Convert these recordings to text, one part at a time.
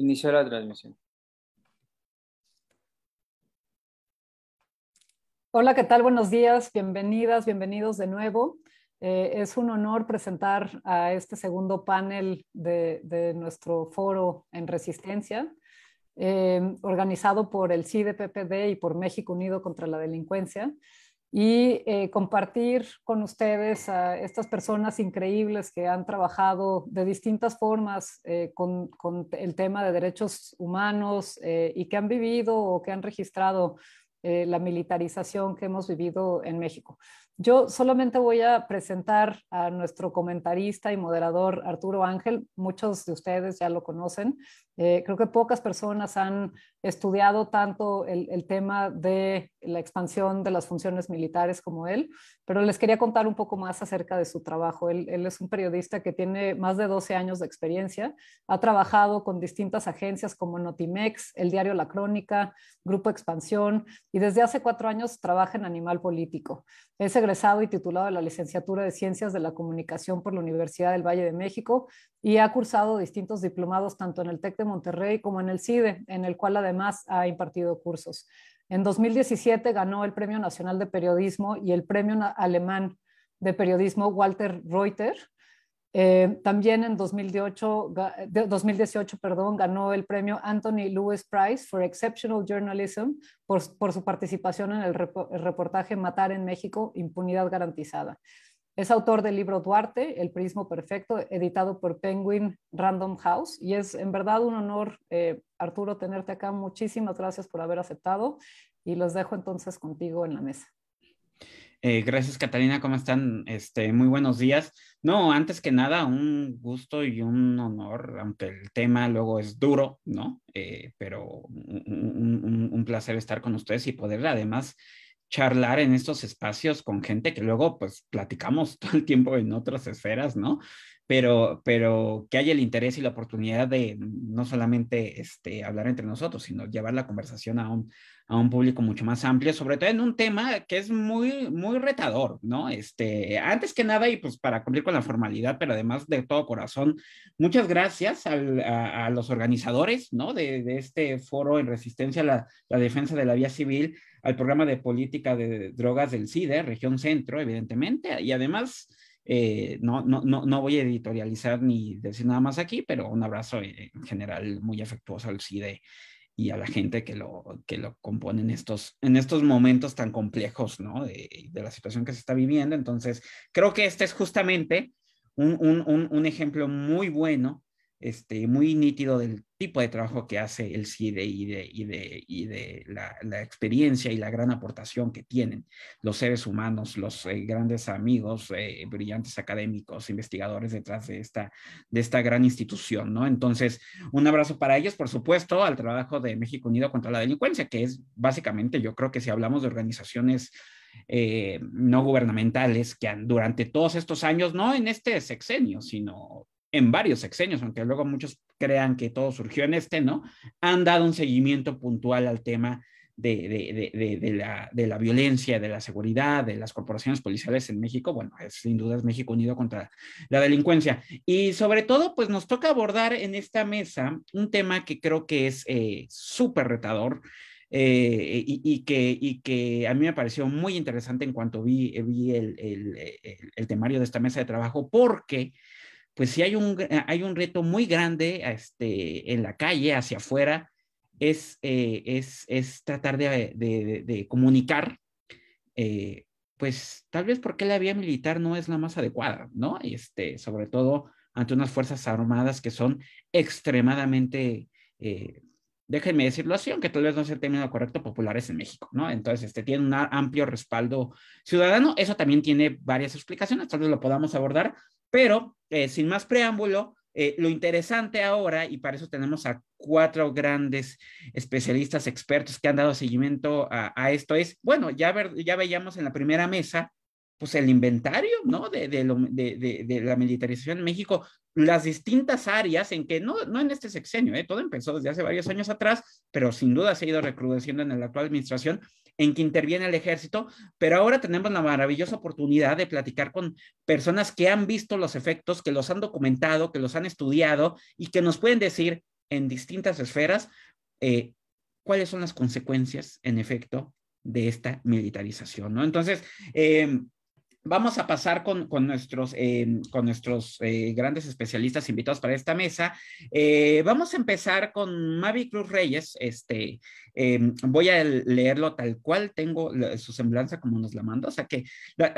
Iniciar la transmisión. Hola, ¿qué tal? Buenos días, bienvenidas, bienvenidos de nuevo. Eh, es un honor presentar a este segundo panel de, nuestro foro en resistencia, eh, organizado por el CIDPPD y por México Unido contra la Delincuencia y eh, compartir con ustedes a estas personas increíbles que han trabajado de distintas formas eh, con, el tema de derechos humanos eh, y que han vivido o que han registrado la militarización que hemos vivido en México. Yo solamente voy a presentar a nuestro comentarista y moderador Arturo Ángel, muchos de ustedes ya lo conocen, eh, creo que pocas personas han estudiado tanto el, tema de la expansión de las funciones militares como él, pero les quería contar un poco más acerca de su trabajo. Él, él es un periodista que tiene más de 12 años de experiencia, ha trabajado con distintas agencias como Notimex, el diario La Crónica, Grupo Expansión, y desde hace cuatro años trabaja en Animal Político. Es egresado y titulado de la licenciatura de Ciencias de la Comunicación por la Universidad del Valle de México y ha cursado distintos diplomados tanto en el TEC de Monterrey como en el CIDE, en el cual además ha impartido cursos. En 2017 ganó el Premio Nacional de Periodismo y el Premio Alemán de Periodismo Walter Reuter. Eh, también en 2018, 2018 perdón, ganó el premio Anthony Lewis Prize for Exceptional Journalism por, su participación en el reportaje Matar en México, Impunidad Garantizada. Es autor del libro Duarte, El Prismo Perfecto, editado por Penguin Random House. Y es en verdad un honor, eh, Arturo, tenerte acá. Muchísimas gracias por haber aceptado y los dejo entonces contigo en la mesa. Eh, gracias, Catalina. ¿Cómo están? Este, muy buenos días. No, antes que nada, un gusto y un honor, aunque el tema luego es duro, ¿no? Eh, pero un, un, placer estar con ustedes y poder además charlar en estos espacios con gente que luego pues platicamos todo el tiempo en otras esferas, ¿no? Pero, pero que haya el interés y la oportunidad de no solamente este, hablar entre nosotros, sino llevar la conversación a un, a un público mucho más amplio, sobre todo en un tema que es muy, muy retador, ¿no? Este, antes que nada, y pues para cumplir con la formalidad, pero además de todo corazón, muchas gracias al, a, los organizadores, ¿no? De, de, este foro en resistencia a la, la defensa de la vía civil, al programa de política de drogas del CIDE, región centro, evidentemente, y además, eh, no, no, no, no, voy a editorializar ni decir nada más aquí, pero un abrazo eh, en general muy afectuoso al CIDE y a la gente que lo, que lo compone en estos, en estos momentos tan complejos, ¿no? De, la situación que se está viviendo. Entonces, creo que este es justamente un, un ejemplo muy bueno este, muy nítido del tipo de trabajo que hace el CIDE y de, de, de la, experiencia y la gran aportación que tienen los seres humanos, los eh, grandes amigos, eh, brillantes académicos, investigadores detrás de esta, de esta gran institución, ¿no? Entonces, un abrazo para ellos, por supuesto, al trabajo de México Unido contra la Delincuencia, que es básicamente, yo creo que si hablamos de organizaciones... Eh, no gubernamentales que han, durante todos estos años, no en este sexenio, sino en varios sexenios, aunque luego muchos crean que todo surgió en este, ¿no? Han dado un seguimiento puntual al tema de, de, de, la, de la violencia, de la seguridad, de las corporaciones policiales en México. Bueno, es, sin duda es México unido contra la delincuencia. Y sobre todo, pues nos toca abordar en esta mesa un tema que creo que es eh, súper retador. Eh, y, que, y que a mí me pareció muy interesante en cuanto vi, vi el, el, el temario de esta mesa de trabajo, porque pues sí hay un, eh, hay un reto muy grande este, en la calle, hacia afuera, es, eh, es, tratar de, comunicar, eh, pues tal vez porque la vía militar no es la más adecuada, ¿no? Este, sobre todo ante unas Fuerzas Armadas que son extremadamente, déjenme decirlo así, aunque tal vez no sea el término correcto, populares en México, ¿no? Entonces, este, tiene un amplio respaldo ciudadano. Eso también tiene varias explicaciones, tal vez lo podamos abordar, pero, eh, sin más preámbulo, eh, lo interesante ahora, y para eso tenemos a cuatro grandes especialistas, expertos que han dado seguimiento a, esto, es, bueno, ya, ya veíamos en la primera mesa pues el inventario, ¿no? De, de, lo, de, de, la militarización en México, las distintas áreas en que, no, no en este sexenio, ¿eh? todo empezó desde hace varios años atrás, pero sin duda se ha ido recrudeciendo en la actual administración, en que interviene el ejército, pero ahora tenemos la maravillosa oportunidad de platicar con personas que han visto los efectos, que los han documentado, que los han estudiado y que nos pueden decir en distintas esferas eh, cuáles son las consecuencias, en efecto, de esta militarización, ¿no? Entonces, em, vamos a pasar con, con nuestros, em, con nuestros eh, grandes especialistas invitados para esta mesa. Eh, vamos a empezar con Mavi Cruz Reyes, este, Em, voy a leerlo tal cual, tengo su semblanza como nos la manda, o sea que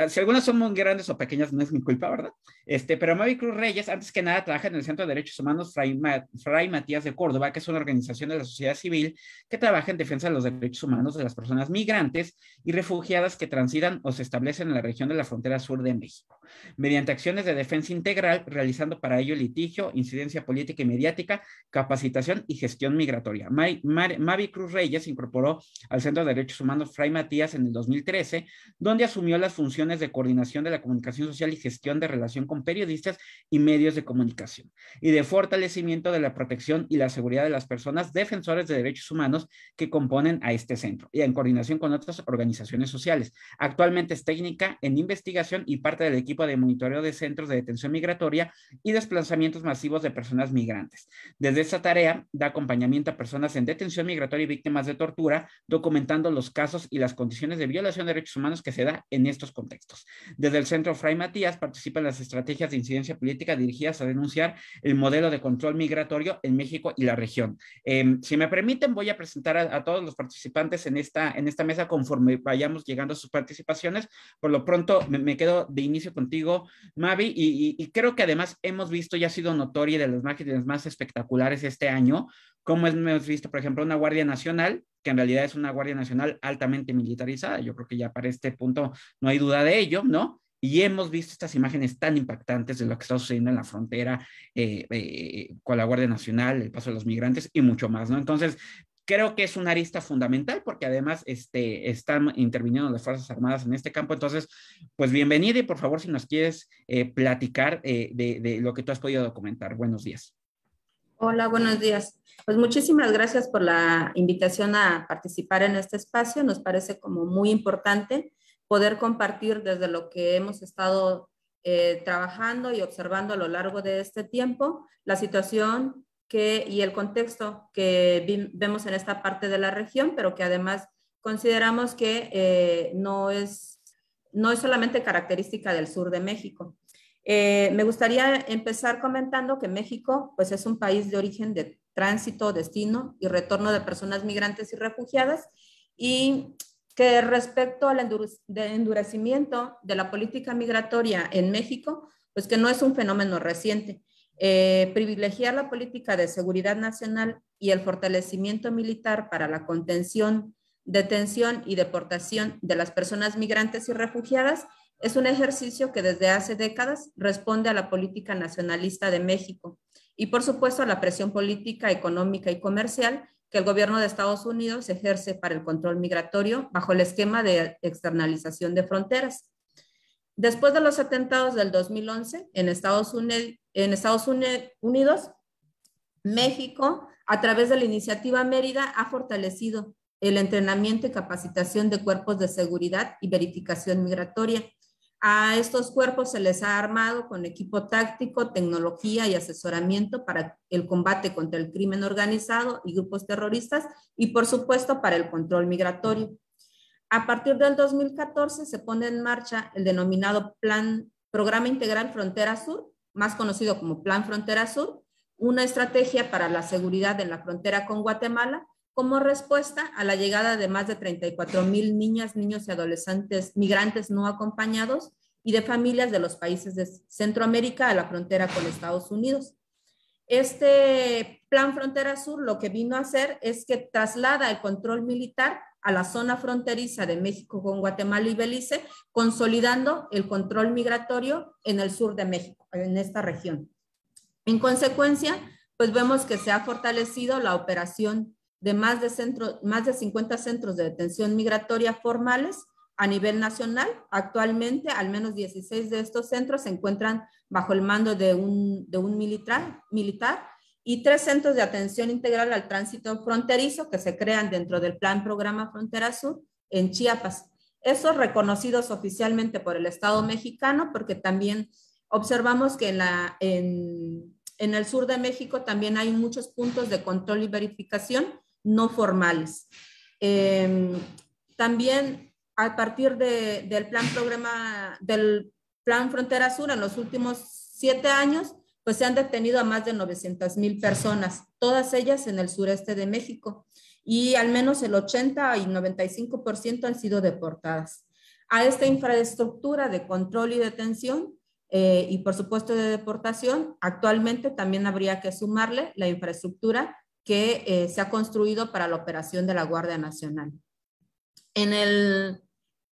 si algunas son muy grandes o pequeñas no es mi culpa, ¿verdad? Este, pero Mavi Cruz Reyes, antes que nada, trabaja en el Centro de Derechos Humanos Fray, Matías de Córdoba, que es una organización de la sociedad civil que trabaja en defensa de los derechos humanos de las personas migrantes y refugiadas que transitan o se establecen en la región de la frontera sur de México, mediante acciones de defensa integral, realizando para ello litigio, incidencia política y mediática, capacitación y gestión migratoria. Mavi Cruz Reyes ella se incorporó al Centro de Derechos Humanos Fray Matías en el 2013, donde asumió las funciones de coordinación de la comunicación social y gestión de relación con periodistas y medios de comunicación, y de fortalecimiento de la protección y la seguridad de las personas defensores de derechos humanos que componen a este centro, y en coordinación con otras organizaciones sociales. Actualmente es técnica en investigación y parte del equipo de monitoreo de centros de detención migratoria y desplazamientos masivos de personas migrantes. Desde esta tarea da acompañamiento a personas en detención migratoria y víctimas más de tortura, documentando los casos y las condiciones de violación de derechos humanos que se da en estos contextos. Desde el Centro Fray Matías participan las estrategias de incidencia política dirigidas a denunciar el modelo de control migratorio en México y la región. Em, si me permiten, voy a presentar a, todos los participantes en esta, en esta mesa conforme vayamos llegando a sus participaciones. Por lo pronto, me, quedo de inicio contigo, Mavi, y, creo que además hemos visto y ha sido notoria de las imágenes más espectaculares este año, como hemos visto, por ejemplo, una Guardia Nacional, que en realidad es una Guardia Nacional altamente militarizada? Yo creo que ya para este punto no hay duda de ello, ¿no? Y hemos visto estas imágenes tan impactantes de lo que está sucediendo en la frontera eh, eh, con la Guardia Nacional, el paso de los migrantes y mucho más, ¿no? Entonces, creo que es una arista fundamental porque además este, están interviniendo las Fuerzas Armadas en este campo. Entonces, pues bienvenida y por favor si nos quieres eh, platicar de, lo que tú has podido documentar. Buenos días. Hola, buenos días. Pues muchísimas gracias por la invitación a participar en este espacio. Nos parece como muy importante poder compartir desde lo que hemos estado eh, trabajando y observando a lo largo de este tiempo la situación y el contexto que vemos en esta parte de la región, pero que además consideramos que eh, no, es, no es solamente característica del sur de México. Eh, me gustaría empezar comentando que México pues, es un país de origen de tránsito, destino y retorno de personas migrantes y refugiadas y que respecto al endurecimiento de la política migratoria en México, pues que no es un fenómeno reciente. Eh, privilegiar la política de seguridad nacional y el fortalecimiento militar para la contención, detención y deportación de las personas migrantes y refugiadas es un ejercicio que desde hace décadas responde a la política nacionalista de México y, por supuesto, a la presión política, económica y comercial que el gobierno de Estados Unidos ejerce para el control migratorio bajo el esquema de externalización de fronteras. Después de los atentados del 2011 en Estados, Unidos, México, a través de la iniciativa Mérida, ha fortalecido el entrenamiento y capacitación de cuerpos de seguridad y verificación migratoria, a estos cuerpos se les ha armado con equipo táctico, tecnología y asesoramiento para el combate contra el crimen organizado y grupos terroristas y, por supuesto, para el control migratorio. A partir del 2014 se pone en marcha el denominado Plan Programa Integral Frontera Sur, más conocido como Plan Frontera Sur, una estrategia para la seguridad en la frontera con Guatemala como respuesta a la llegada de más de 34 mil niñas, niños y adolescentes migrantes no acompañados y de familias de los países de Centroamérica a la frontera con Estados Unidos. Este plan Frontera Sur lo que vino a hacer es que traslada el control militar a la zona fronteriza de México con Guatemala y Belice, consolidando el control migratorio en el sur de México, en esta región. En consecuencia, pues vemos que se ha fortalecido la operación de más de, centro, más de 50 centros de detención migratoria formales a nivel nacional. Actualmente, al menos 16 de estos centros se encuentran bajo el mando de un, de un militar, militar y tres centros de atención integral al tránsito fronterizo que se crean dentro del plan programa Frontera Sur en Chiapas. Esos reconocidos oficialmente por el Estado mexicano, porque también observamos que la, en, en el sur de México también hay muchos puntos de control y verificación no formales. Em, también a partir del plan programa, del plan Frontera Sur en los últimos siete años, pues se han detenido a más de 900 mil personas, todas ellas en el sureste de México, y al menos el 80 y 95% han sido deportadas. A esta infraestructura de control y detención, eh, y por supuesto de deportación, actualmente también habría que sumarle la infraestructura que eh, se ha construido para la operación de la Guardia Nacional. En el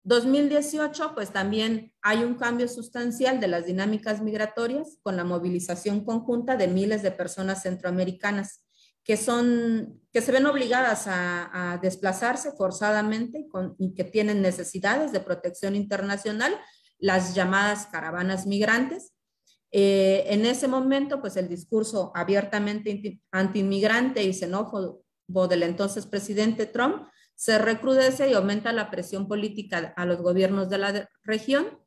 2018, pues también hay un cambio sustancial de las dinámicas migratorias con la movilización conjunta de miles de personas centroamericanas que, son, que se ven obligadas a, desplazarse forzadamente y que tienen necesidades de protección internacional, las llamadas caravanas migrantes, eh, en ese momento, pues el discurso abiertamente antiinmigrante y xenófobo del entonces presidente Trump se recrudece y aumenta la presión política a los gobiernos de la región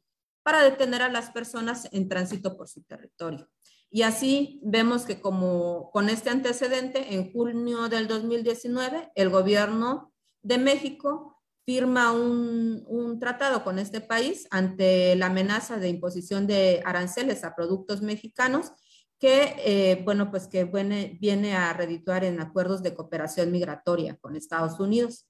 para detener a las personas en tránsito por su territorio. Y así vemos que como con este antecedente, en junio del 2019, el gobierno de México firma un, un, tratado con este país ante la amenaza de imposición de aranceles a productos mexicanos que, eh, bueno, pues que viene, viene a redituar en acuerdos de cooperación migratoria con Estados Unidos.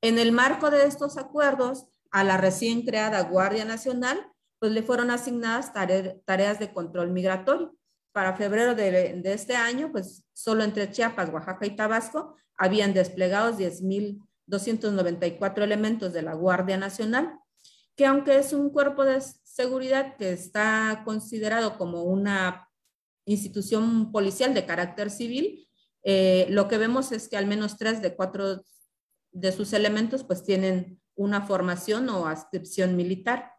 En el marco de estos acuerdos, a la recién creada Guardia Nacional, pues le fueron asignadas tareas de control migratorio. Para febrero de, de, este año, pues solo entre Chiapas, Oaxaca y Tabasco habían desplegados 10.000 294 elementos de la Guardia Nacional, que aunque es un cuerpo de seguridad que está considerado como una institución policial de carácter civil, eh, lo que vemos es que al menos tres de cuatro de sus elementos pues tienen una formación o ascripción militar.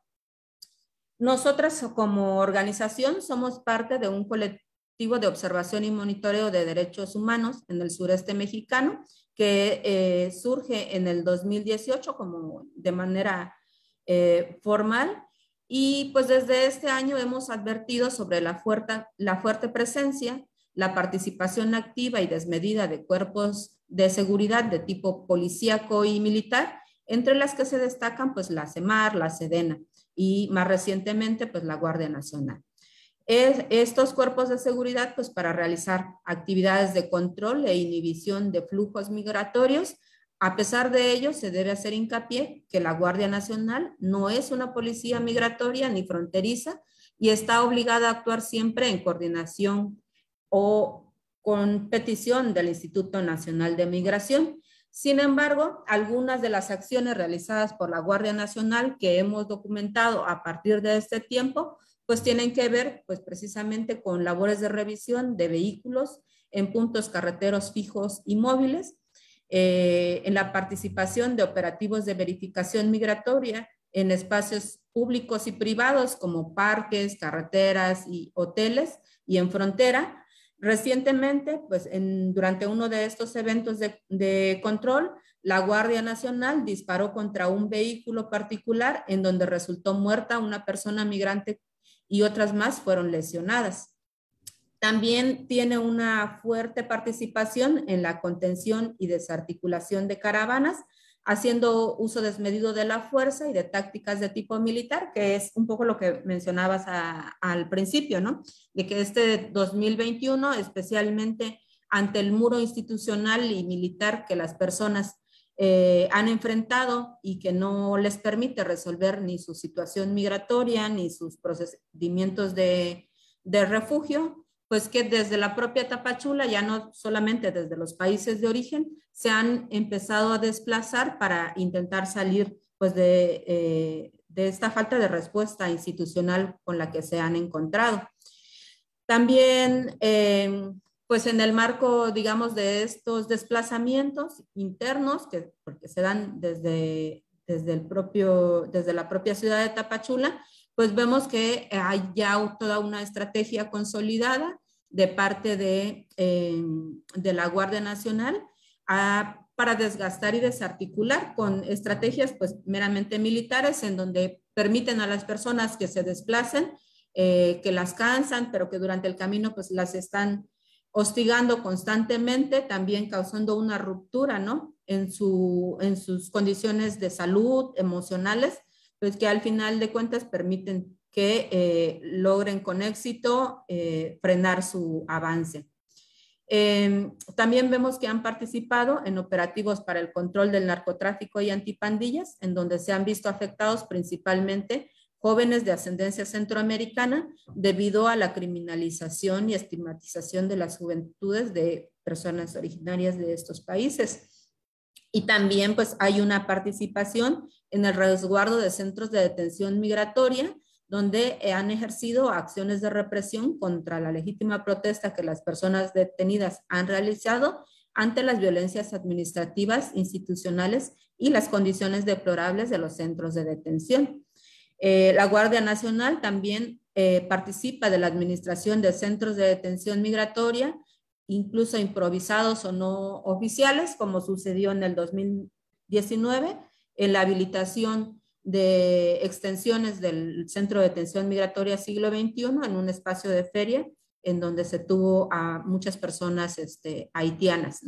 Nosotras como organización somos parte de un colectivo de Observación y Monitoreo de Derechos Humanos en el sureste mexicano, que eh, surge en el 2018 como de manera eh, formal. Y pues desde este año hemos advertido sobre la fuerte, la fuerte presencia, la participación activa y desmedida de cuerpos de seguridad de tipo policíaco y militar, entre las que se destacan pues la CEMAR, la SEDENA y más recientemente pues la Guardia Nacional estos cuerpos de seguridad pues para realizar actividades de control e inhibición de flujos migratorios. A pesar de ello, se debe hacer hincapié que la Guardia Nacional no es una policía migratoria ni fronteriza y está obligada a actuar siempre en coordinación o con petición del Instituto Nacional de Migración. Sin embargo, algunas de las acciones realizadas por la Guardia Nacional que hemos documentado a partir de este tiempo pues tienen que ver pues precisamente con labores de revisión de vehículos en puntos carreteros fijos y móviles, eh, en la participación de operativos de verificación migratoria en espacios públicos y privados como parques, carreteras y hoteles y en frontera. Recientemente, pues en, durante uno de estos eventos de control, la Guardia Nacional disparó contra un vehículo particular en donde resultó muerta una persona migrante y otras más fueron lesionadas. También tiene una fuerte participación en la contención y desarticulación de caravanas, haciendo uso desmedido de la fuerza y de tácticas de tipo militar, que es un poco lo que mencionabas al principio, ¿no? De que este 2021, especialmente ante el muro institucional y militar que las personas eh, han enfrentado y que no les permite resolver ni su situación migratoria ni sus procedimientos de, refugio, pues que desde la propia Tapachula, ya no solamente desde los países de origen, se han empezado a desplazar para intentar salir pues de, eh, esta falta de respuesta institucional con la que se han encontrado. También eh, pues en el marco, digamos, de estos desplazamientos internos, que, porque se dan desde, desde, el propio, desde la propia ciudad de Tapachula, pues vemos que hay ya toda una estrategia consolidada de parte de, eh, de la Guardia Nacional ah, para desgastar y desarticular con estrategias pues meramente militares en donde permiten a las personas que se desplacen, eh, que las cansan, pero que durante el camino pues las están hostigando constantemente, también causando una ruptura, ¿no? En, su, en sus condiciones de salud, emocionales, pues que al final de cuentas permiten que eh, logren con éxito eh, frenar su avance. Em, también vemos que han participado en operativos para el control del narcotráfico y antipandillas, en donde se han visto afectados principalmente jóvenes de ascendencia centroamericana debido a la criminalización y estigmatización de las juventudes de personas originarias de estos países. Y también pues hay una participación en el resguardo de centros de detención migratoria, donde han ejercido acciones de represión contra la legítima protesta que las personas detenidas han realizado ante las violencias administrativas, institucionales y las condiciones deplorables de los centros de detención. Eh, la Guardia Nacional también eh, participa de la administración de centros de detención migratoria, incluso improvisados o no oficiales, como sucedió en el 2019, en la habilitación de extensiones del Centro de Detención Migratoria Siglo XXI en un espacio de feria en donde se tuvo a muchas personas este, haitianas,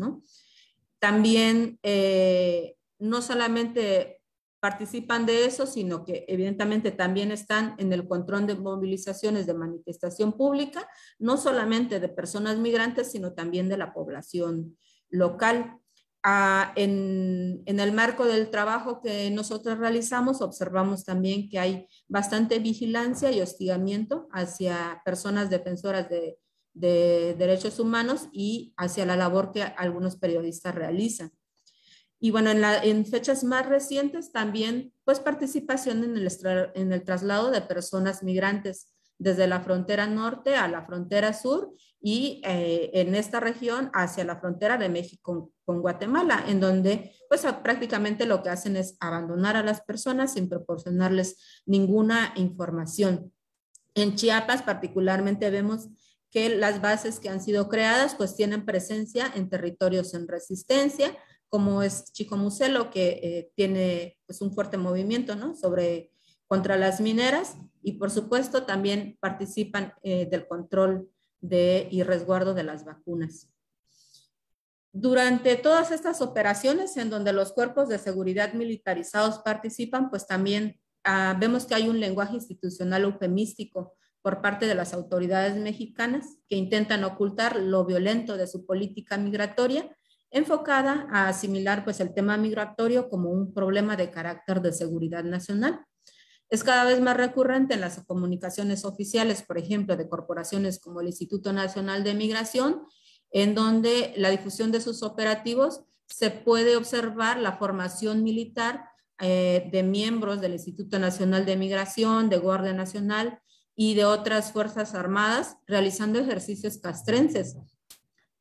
También eh, no solamente participan de eso, sino que evidentemente también están en el control de movilizaciones de manifestación pública, no solamente de personas migrantes, sino también de la población local. Ah, en, el marco del trabajo que nosotros realizamos, observamos también que hay bastante vigilancia y hostigamiento hacia personas defensoras de derechos humanos y hacia la labor que algunos periodistas realizan. Y bueno, en, fechas más recientes también, pues participación en el, traslado de personas migrantes desde la frontera norte a la frontera sur y eh, en esta región hacia la frontera de México con Guatemala, en donde pues prácticamente lo que hacen es abandonar a las personas sin proporcionarles ninguna información. En Chiapas particularmente vemos que las bases que han sido creadas pues tienen presencia en territorios en resistencia, como es Chico Muselo, que eh, tiene pues, un fuerte movimiento contra las mineras y por supuesto también participan eh, del control y resguardo de las vacunas. Durante todas estas operaciones en donde los cuerpos de seguridad militarizados participan, pues también ah, vemos que hay un lenguaje institucional eufemístico por parte de las autoridades mexicanas que intentan ocultar lo violento de su política migratoria enfocada a asimilar pues el tema migratorio como un problema de carácter de seguridad nacional. Es cada vez más recurrente en las comunicaciones oficiales, por ejemplo, de corporaciones como el Instituto Nacional de Migración, en donde la difusión de sus operativos se puede observar la formación militar eh, de miembros del Instituto Nacional de Migración, de Guardia Nacional y de otras Fuerzas Armadas realizando ejercicios castrenses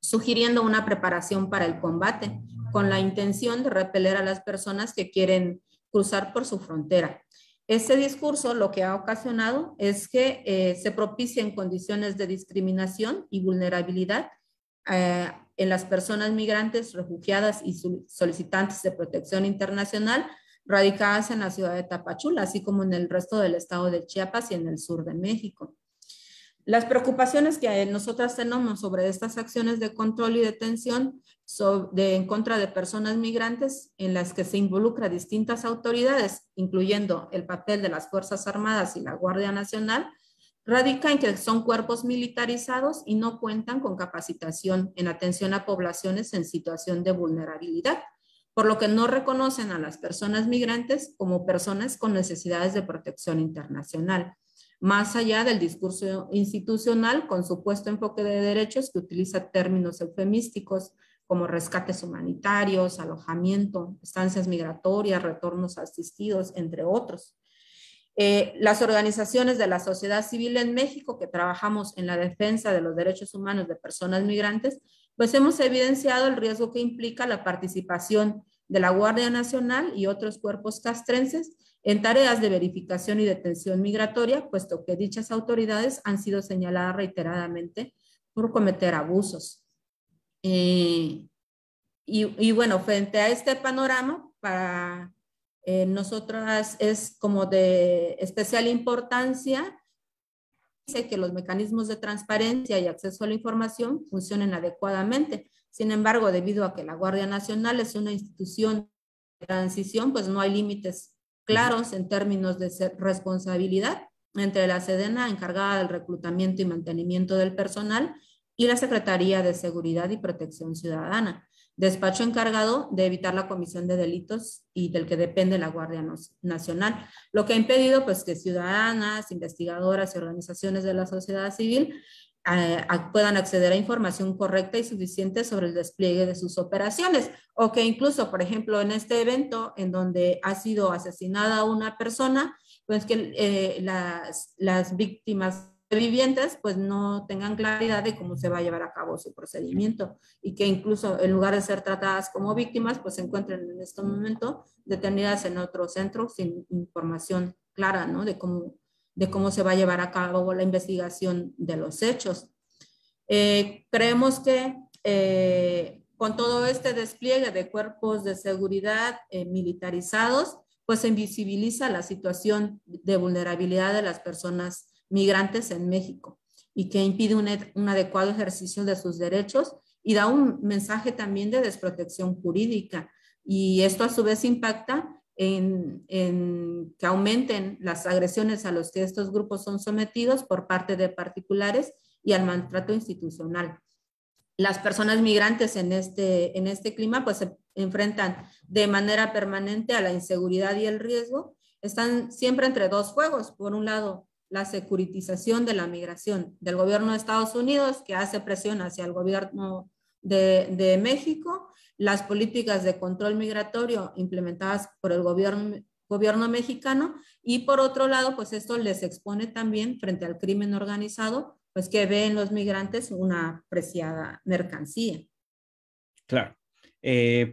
sugiriendo una preparación para el combate, con la intención de repeler a las personas que quieren cruzar por su frontera. Este discurso lo que ha ocasionado es que se eh, se propicien condiciones de discriminación y vulnerabilidad eh, en las personas migrantes, refugiadas y solicitantes de protección internacional radicadas en la ciudad de Tapachula, así como en el resto del estado de Chiapas y en el sur de México. Las preocupaciones que nosotras tenemos sobre estas acciones de control y detención en contra de personas migrantes en las que se involucran distintas autoridades, incluyendo el papel de las Fuerzas Armadas y la Guardia Nacional, radica en que son cuerpos militarizados y no cuentan con capacitación en atención a poblaciones en situación de vulnerabilidad, por lo que no reconocen a las personas migrantes como personas con necesidades de protección internacional más allá del discurso institucional con supuesto enfoque de derechos que utiliza términos eufemísticos como rescates humanitarios, alojamiento, estancias migratorias, retornos asistidos, entre otros. Eh, las organizaciones de la sociedad civil en México que trabajamos en la defensa de los derechos humanos de personas migrantes, pues hemos evidenciado el riesgo que implica la participación de la Guardia Nacional y otros cuerpos castrenses en tareas de verificación y detención migratoria, puesto que dichas autoridades han sido señaladas reiteradamente por cometer abusos. Eh, y, bueno, frente a este panorama, para eh, nosotras es como de especial importancia que los mecanismos de transparencia y acceso a la información funcionen adecuadamente. Sin embargo, debido a que la Guardia Nacional es una institución de transición, pues no hay límites claros en términos de responsabilidad entre la Sedena encargada del reclutamiento y mantenimiento del personal y la Secretaría de Seguridad y Protección Ciudadana, despacho encargado de evitar la comisión de delitos y del que depende la Guardia Nacional, lo que ha impedido pues que ciudadanas, investigadoras y organizaciones de la sociedad civil eh, puedan acceder a información correcta y suficiente sobre el despliegue de sus operaciones o que incluso, por ejemplo, en este evento en donde ha sido asesinada una persona, pues que eh, las, las víctimas vivientes pues no tengan claridad de cómo se va a llevar a cabo su procedimiento y que incluso en lugar de ser tratadas como víctimas pues se encuentren en este momento detenidas en otro centro sin información clara, ¿no? De cómo, de cómo se va a llevar a cabo la investigación de los hechos. Eh, creemos que eh, con todo este despliegue de cuerpos de seguridad eh, militarizados, pues se invisibiliza la situación de vulnerabilidad de las personas migrantes en México y que impide e-, un adecuado ejercicio de sus derechos y da un mensaje también de desprotección jurídica. Y esto a su vez impacta en, que aumenten las agresiones a los que estos grupos son sometidos por parte de particulares y al maltrato institucional. Las personas migrantes este, en este, clima pues se enfrentan de manera permanente a la inseguridad y el riesgo. Están siempre entre dos fuegos. Por un lado, la securitización de la migración del gobierno de Estados Unidos, que hace presión hacia el gobierno de México, las políticas de control migratorio implementadas por el gobierno, gobierno mexicano y por otro lado, pues esto les expone también frente al crimen organizado, pues que ven los migrantes una preciada mercancía. Claro. Eh,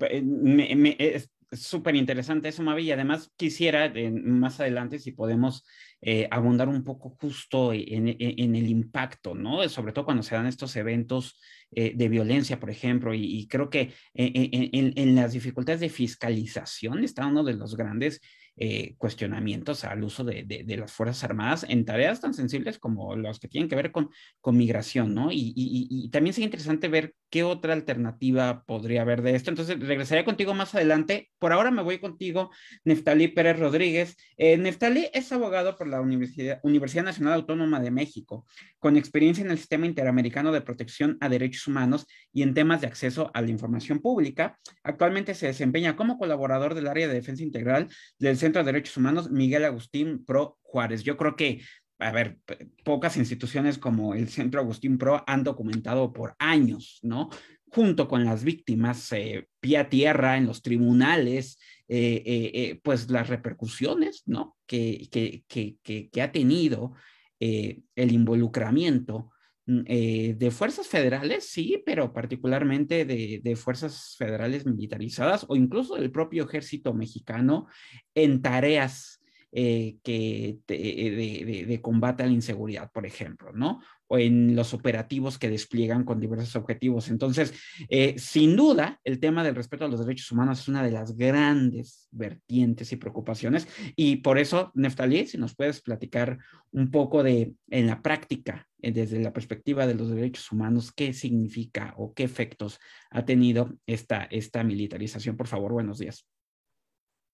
es súper interesante eso, Mavi, y además quisiera más adelante si podemos eh, abundar un poco justo en, el impacto, ¿no? Eh, sobre todo cuando se dan estos eventos eh, de violencia, por ejemplo, y, creo que en, en, las dificultades de fiscalización está uno de los grandes eh, cuestionamientos al uso de, las Fuerzas Armadas en tareas tan sensibles como las que tienen que ver con, con migración, ¿no? Y, también sería interesante ver qué otra alternativa podría haber de esto. Entonces, regresaría contigo más adelante. Por ahora me voy contigo, Neftalí Pérez Rodríguez. Eh, Neftalí es abogado por la Universidad, Universidad Nacional Autónoma de México, con experiencia en el sistema interamericano de protección a derechos humanos y en temas de acceso a la información pública. Actualmente se desempeña como colaborador del área de defensa integral del Centro de Derechos Humanos, Miguel Agustín Pro Juárez. Yo creo que, a ver, pocas instituciones como el Centro Agustín Pro han documentado por años, ¿no? Junto con las víctimas, eh, pie a tierra, en los tribunales, eh, eh, pues las repercusiones, ¿no? Que, que, que ha tenido el involucramiento Mm, eh, de fuerzas federales, sí, pero particularmente de, de, fuerzas federales militarizadas o incluso del propio ejército mexicano en tareas eh, que eh, de, combate a la inseguridad, por ejemplo, ¿no? O en los operativos que despliegan con diversos objetivos. Entonces, eh, sin duda, el tema del respeto a los derechos humanos es una de las grandes vertientes y preocupaciones. Y por eso, Neftalí, si nos puedes platicar un poco de, en la práctica, desde la perspectiva de los derechos humanos, qué significa o qué efectos ha tenido esta, esta militarización. Por favor, buenos días.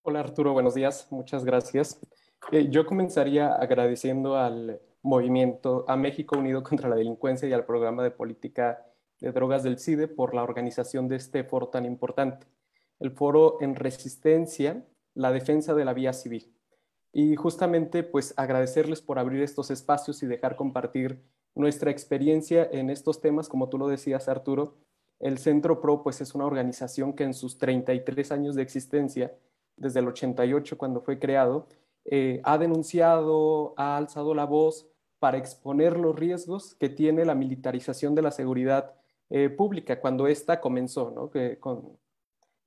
Hola Arturo, buenos días, muchas gracias. Eh, yo comenzaría agradeciendo al movimiento, a México Unido contra la Delincuencia y al programa de política de drogas del CIDE por la organización de este foro tan importante. El foro en resistencia, la defensa de la vía civil. Y justamente pues agradecerles por abrir estos espacios y dejar compartir nuestra experiencia en estos temas, como tú lo decías Arturo. El Centro PRO pues es una organización que en sus 33 años de existencia desde el 88 cuando fue creado, eh, ha denunciado, ha alzado la voz para exponer los riesgos que tiene la militarización de la seguridad eh, pública cuando ésta comenzó, ¿no?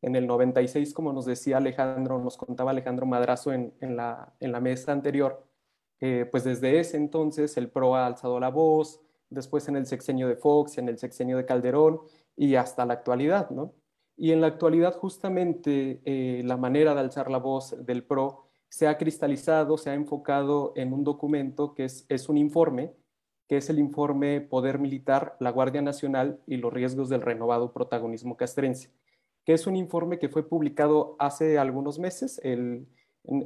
en el 96, como nos decía Alejandro, nos contaba Alejandro Madrazo en, la, mesa anterior, eh, pues desde ese entonces el PRO ha alzado la voz, después en el sexenio de Fox, en el sexenio de Calderón y hasta la actualidad, ¿no? Y en la actualidad justamente eh, la manera de alzar la voz del PRO se ha cristalizado, se ha enfocado en un documento que es, un informe, que es el informe Poder Militar, la Guardia Nacional y los riesgos del renovado protagonismo castrense, que es un informe que fue publicado hace algunos meses, el,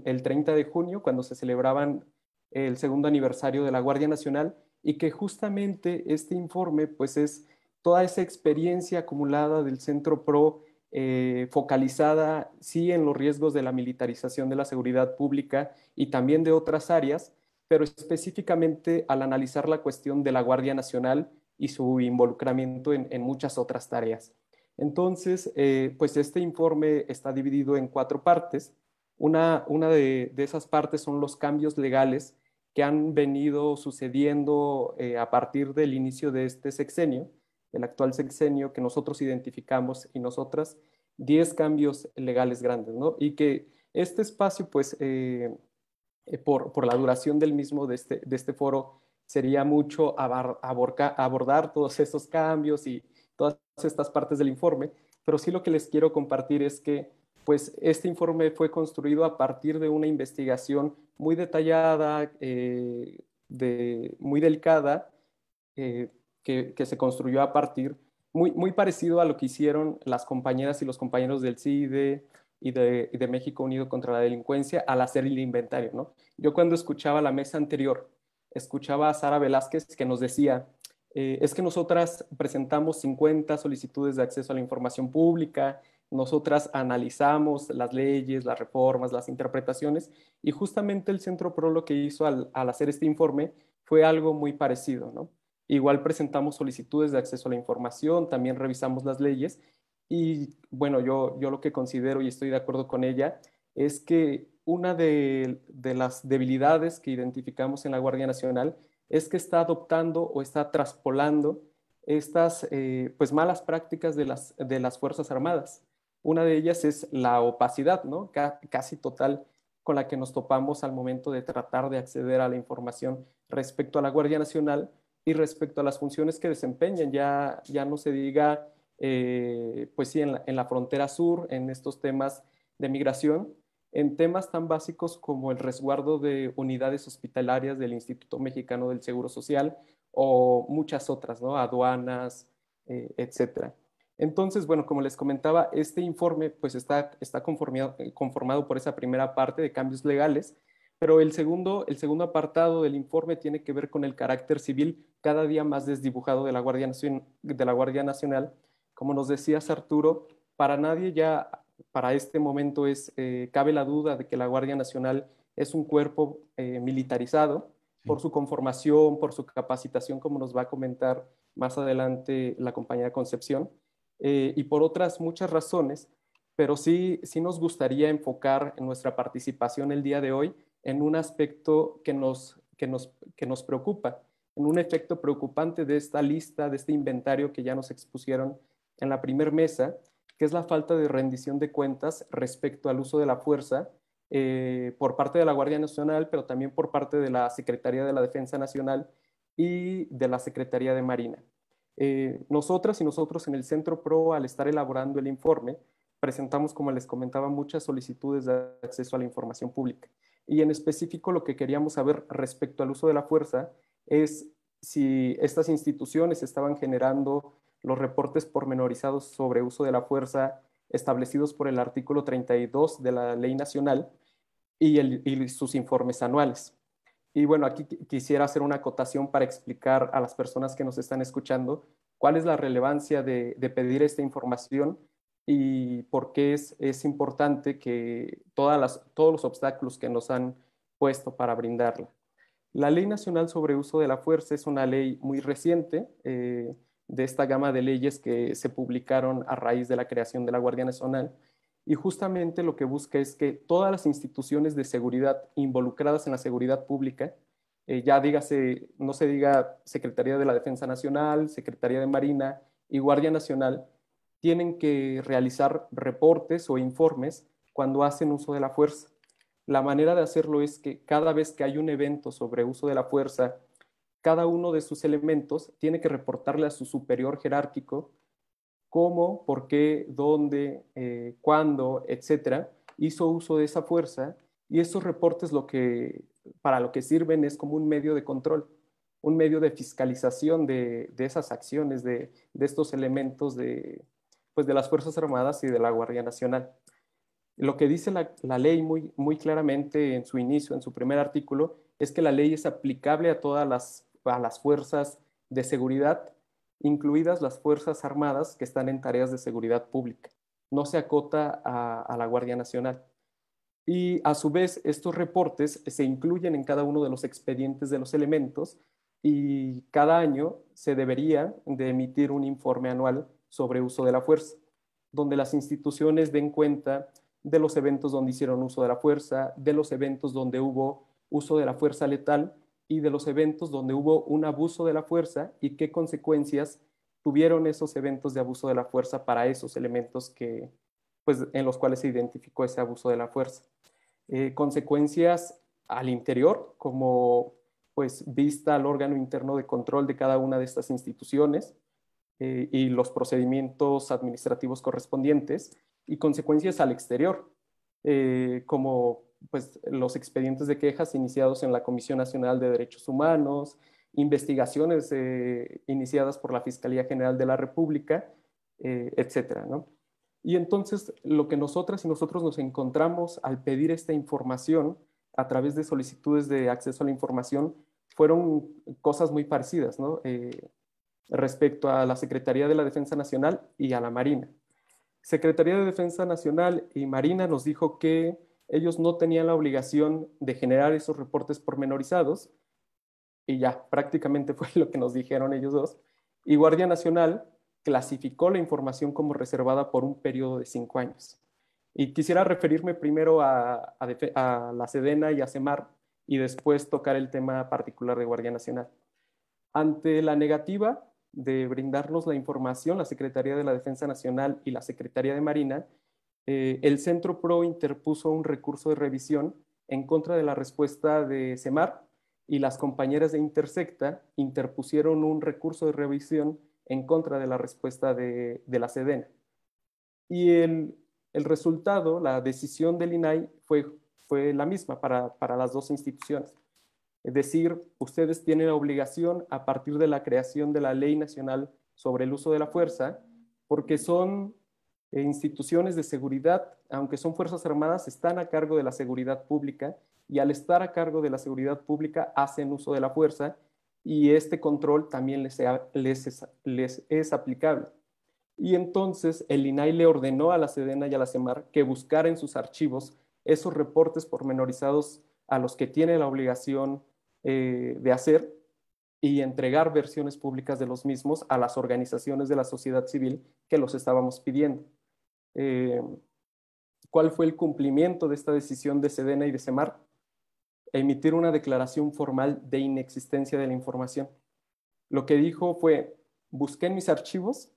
el 30 de junio, cuando se celebraban el segundo aniversario de la Guardia Nacional, y que justamente este informe pues es toda esa experiencia acumulada del Centro PRO eh, focalizada sí en los riesgos de la militarización de la seguridad pública y también de otras áreas, pero específicamente al analizar la cuestión de la Guardia Nacional y su involucramiento en, muchas otras tareas. Entonces, eh, pues este informe está dividido en cuatro partes. Una, de, esas partes son los cambios legales que han venido sucediendo eh, a partir del inicio de este sexenio el actual sexenio que nosotros identificamos y nosotras 10 cambios legales grandes, ¿no? Y que este espacio, pues, eh, eh, por, la duración del mismo, de este, de este foro, sería mucho abordar todos estos cambios y todas estas partes del informe, pero sí lo que les quiero compartir es que, pues, este informe fue construido a partir de una investigación muy detallada, eh, de, muy delicada, eh, que, se construyó a partir, muy, muy parecido a lo que hicieron las compañeras y los compañeros del CIDE y de, México Unido contra la Delincuencia al hacer el inventario. ¿no? Yo cuando escuchaba la mesa anterior, escuchaba a Sara Velázquez que nos decía, eh, es que nosotras presentamos 50 solicitudes de acceso a la información pública, nosotras analizamos las leyes, las reformas, las interpretaciones, y justamente el Centro PRO lo que hizo al, al hacer este informe fue algo muy parecido, ¿no? Igual presentamos solicitudes de acceso a la información, también revisamos las leyes y bueno, yo, yo lo que considero y estoy de acuerdo con ella es que una de, de las debilidades que identificamos en la Guardia Nacional es que está adoptando o está traspolando estas eh, pues malas prácticas de las, de las Fuerzas Armadas. Una de ellas es la opacidad, ¿no? casi total con la que nos topamos al momento de tratar de acceder a la información respecto a la Guardia Nacional, y respecto a las funciones que desempeñan, ya, ya no se diga, eh, pues sí, en la, frontera sur, en estos temas de migración, en temas tan básicos como el resguardo de unidades hospitalarias del Instituto Mexicano del Seguro Social o muchas otras, ¿no? Aduanas, eh, etcétera. Entonces, bueno, como les comentaba, este informe pues está, conformado por esa primera parte de cambios legales pero el segundo, el segundo apartado del informe tiene que ver con el carácter civil cada día más desdibujado de la Guardia, Nacional. Como nos decías, Arturo, para nadie ya, para este momento, es, eh, cabe la duda de que la Guardia Nacional es un cuerpo eh, militarizado por su conformación, por su capacitación, como nos va a comentar más adelante la compañía Concepción, eh, y por otras muchas razones, pero sí, sí nos gustaría enfocar en nuestra participación el día de hoy en un aspecto que nos, que nos, que nos preocupa, en un efecto preocupante de esta lista, de este inventario que ya nos expusieron en la primer mesa, que es la falta de rendición de cuentas respecto al uso de la fuerza eh, por parte de la Guardia Nacional, pero también por parte de la Secretaría de la Defensa Nacional y de la Secretaría de Marina. Eh, nosotras y nosotros en el Centro PRO, al estar elaborando el informe, presentamos, como les comentaba, muchas solicitudes de acceso a la información pública y en específico lo que queríamos saber respecto al uso de la fuerza es si estas instituciones estaban generando los reportes pormenorizados sobre uso de la fuerza establecidos por el artículo 32 de la ley nacional y, sus informes anuales. Y bueno, aquí quisiera hacer una acotación para explicar a las personas que nos están escuchando cuál es la relevancia de pedir esta información y por qué es, importante que todas todos los obstáculos que nos han puesto para brindarla. La Ley Nacional sobre Uso de la Fuerza es una ley muy reciente eh, de esta gama de leyes que se publicaron a raíz de la creación de la Guardia Nacional y justamente lo que busca es que todas las instituciones de seguridad involucradas en la seguridad pública, eh, ya no se diga Secretaría de la Defensa Nacional, Secretaría de Marina y Guardia Nacional, tienen que realizar reportes o informes cuando hacen uso de la fuerza. La manera de hacerlo es que cada vez que hay un evento sobre uso de la fuerza, cada uno de sus elementos tiene que reportarle a su superior jerárquico cómo, por qué, dónde, eh, cuándo, etcétera, hizo uso de esa fuerza y esos reportes lo que, para lo que sirven es como un medio de control, un medio de fiscalización de, esas acciones, de estos elementos de, pues de las Fuerzas Armadas y de la Guardia Nacional. Lo que dice la, ley muy, muy claramente en su inicio, en su primer artículo, es que la ley es aplicable a todas las, fuerzas de seguridad, incluidas las Fuerzas Armadas que están en tareas de seguridad pública. No se acota a, a la Guardia Nacional. Y a su vez, estos reportes se incluyen en cada uno de los expedientes de los elementos y cada año se debería de emitir un informe anual sobre uso de la fuerza, donde las instituciones den cuenta de los eventos donde hicieron uso de la fuerza, de los eventos donde hubo uso de la fuerza letal y de los eventos donde hubo un abuso de la fuerza y qué consecuencias tuvieron esos eventos de abuso de la fuerza para esos elementos que, pues, en los cuales se identificó ese abuso de la fuerza. Eh, consecuencias al interior, como pues vista al órgano interno de control de cada una de estas instituciones, eh, y los procedimientos administrativos correspondientes y consecuencias al exterior, eh, como pues, los expedientes de quejas iniciados en la Comisión Nacional de Derechos Humanos, investigaciones eh, iniciadas por la Fiscalía General de la República, etcétera, ¿no? Y entonces lo que nosotras y nosotros nos encontramos al pedir esta información a través de solicitudes de acceso a la información fueron cosas muy parecidas, ¿no? respecto a la Secretaría de la Defensa Nacional y a la Marina. Secretaría de Defensa Nacional y Marina nos dijo que ellos no tenían la obligación de generar esos reportes pormenorizados y ya prácticamente fue lo que nos dijeron ellos dos. Y Guardia Nacional clasificó la información como reservada por un periodo de cinco años. Y quisiera referirme primero a, la Sedena y a CEMAR y después tocar el tema particular de Guardia Nacional. Ante la negativa de brindarnos la información, la Secretaría de la Defensa Nacional y la Secretaría de Marina, eh, el Centro PRO interpuso un recurso de revisión en contra de la respuesta de CEMAR y las compañeras de Intersecta interpusieron un recurso de revisión en contra de la respuesta de, la SEDENA. Y el, el, resultado, la decisión del INAI fue, la misma para las dos instituciones. Es decir, ustedes tienen la obligación a partir de la creación de la Ley Nacional sobre el Uso de la Fuerza, porque son eh, instituciones de seguridad, aunque son Fuerzas Armadas, están a cargo de la seguridad pública y al estar a cargo de la seguridad pública hacen uso de la fuerza y este control también les, es, aplicable. Y entonces el INAI le ordenó a la Sedena y a la CEMAR que buscaran en sus archivos esos reportes pormenorizados a los que tiene la obligación eh, de hacer y entregar versiones públicas de los mismos a las organizaciones de la sociedad civil que los estábamos pidiendo. Eh, ¿Cuál fue el cumplimiento de esta decisión de Sedena y de Semar? Emitir una declaración formal de inexistencia de la información. Lo que dijo fue, busqué en mis archivos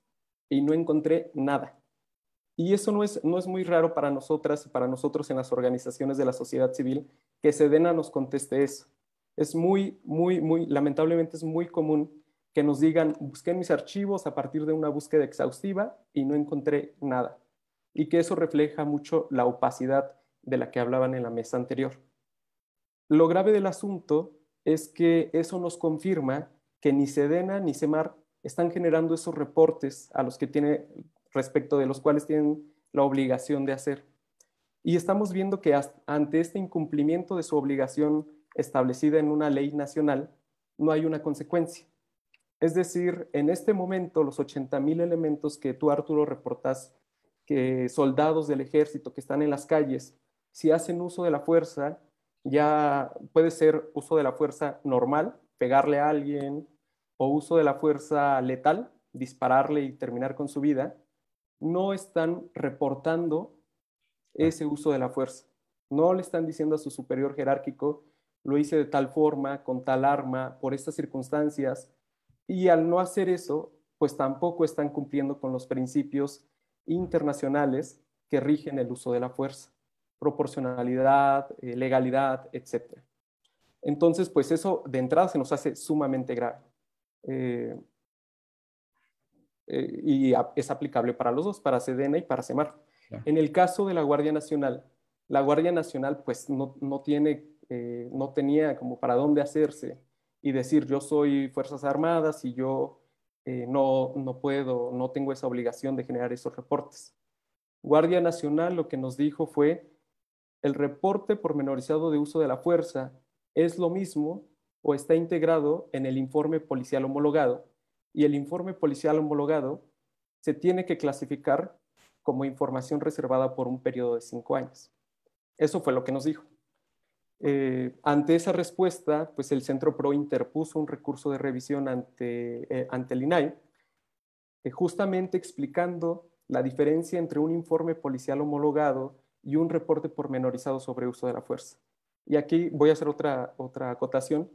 y no encontré nada. Y eso no es, no es muy raro para nosotras y para nosotros en las organizaciones de la sociedad civil que Sedena nos conteste eso es muy, muy, muy, lamentablemente es muy común que nos digan, busqué mis archivos a partir de una búsqueda exhaustiva y no encontré nada. Y que eso refleja mucho la opacidad de la que hablaban en la mesa anterior. Lo grave del asunto es que eso nos confirma que ni Sedena ni Semar están generando esos reportes a los que tiene respecto de los cuales tienen la obligación de hacer. Y estamos viendo que ante este incumplimiento de su obligación establecida en una ley nacional, no hay una consecuencia. Es decir, en este momento los 80.000 elementos que tú, Arturo, reportas, que soldados del ejército que están en las calles, si hacen uso de la fuerza, ya puede ser uso de la fuerza normal, pegarle a alguien, o uso de la fuerza letal, dispararle y terminar con su vida, no están reportando ese uso de la fuerza. No le están diciendo a su superior jerárquico, lo hice de tal forma, con tal arma, por estas circunstancias, y al no hacer eso, pues tampoco están cumpliendo con los principios internacionales que rigen el uso de la fuerza, proporcionalidad, eh, legalidad, etc. Entonces, pues eso de entrada se nos hace sumamente grave. Eh, eh, y es aplicable para los dos, para Sedena y para Semar. En el caso de la Guardia Nacional, la Guardia Nacional pues no, no tiene eh, no tenía como para dónde hacerse y decir yo soy Fuerzas Armadas y yo eh, no, no puedo, no tengo esa obligación de generar esos reportes. Guardia Nacional lo que nos dijo fue el reporte pormenorizado de uso de la fuerza es lo mismo o está integrado en el informe policial homologado y el informe policial homologado se tiene que clasificar como información reservada por un periodo de cinco años. Eso fue lo que nos dijo. Eh, ante esa respuesta, pues el Centro PRO interpuso un recurso de revisión ante, eh, el INAI, eh, justamente explicando la diferencia entre un informe policial homologado y un reporte pormenorizado sobre uso de la fuerza. Y aquí voy a hacer otra acotación.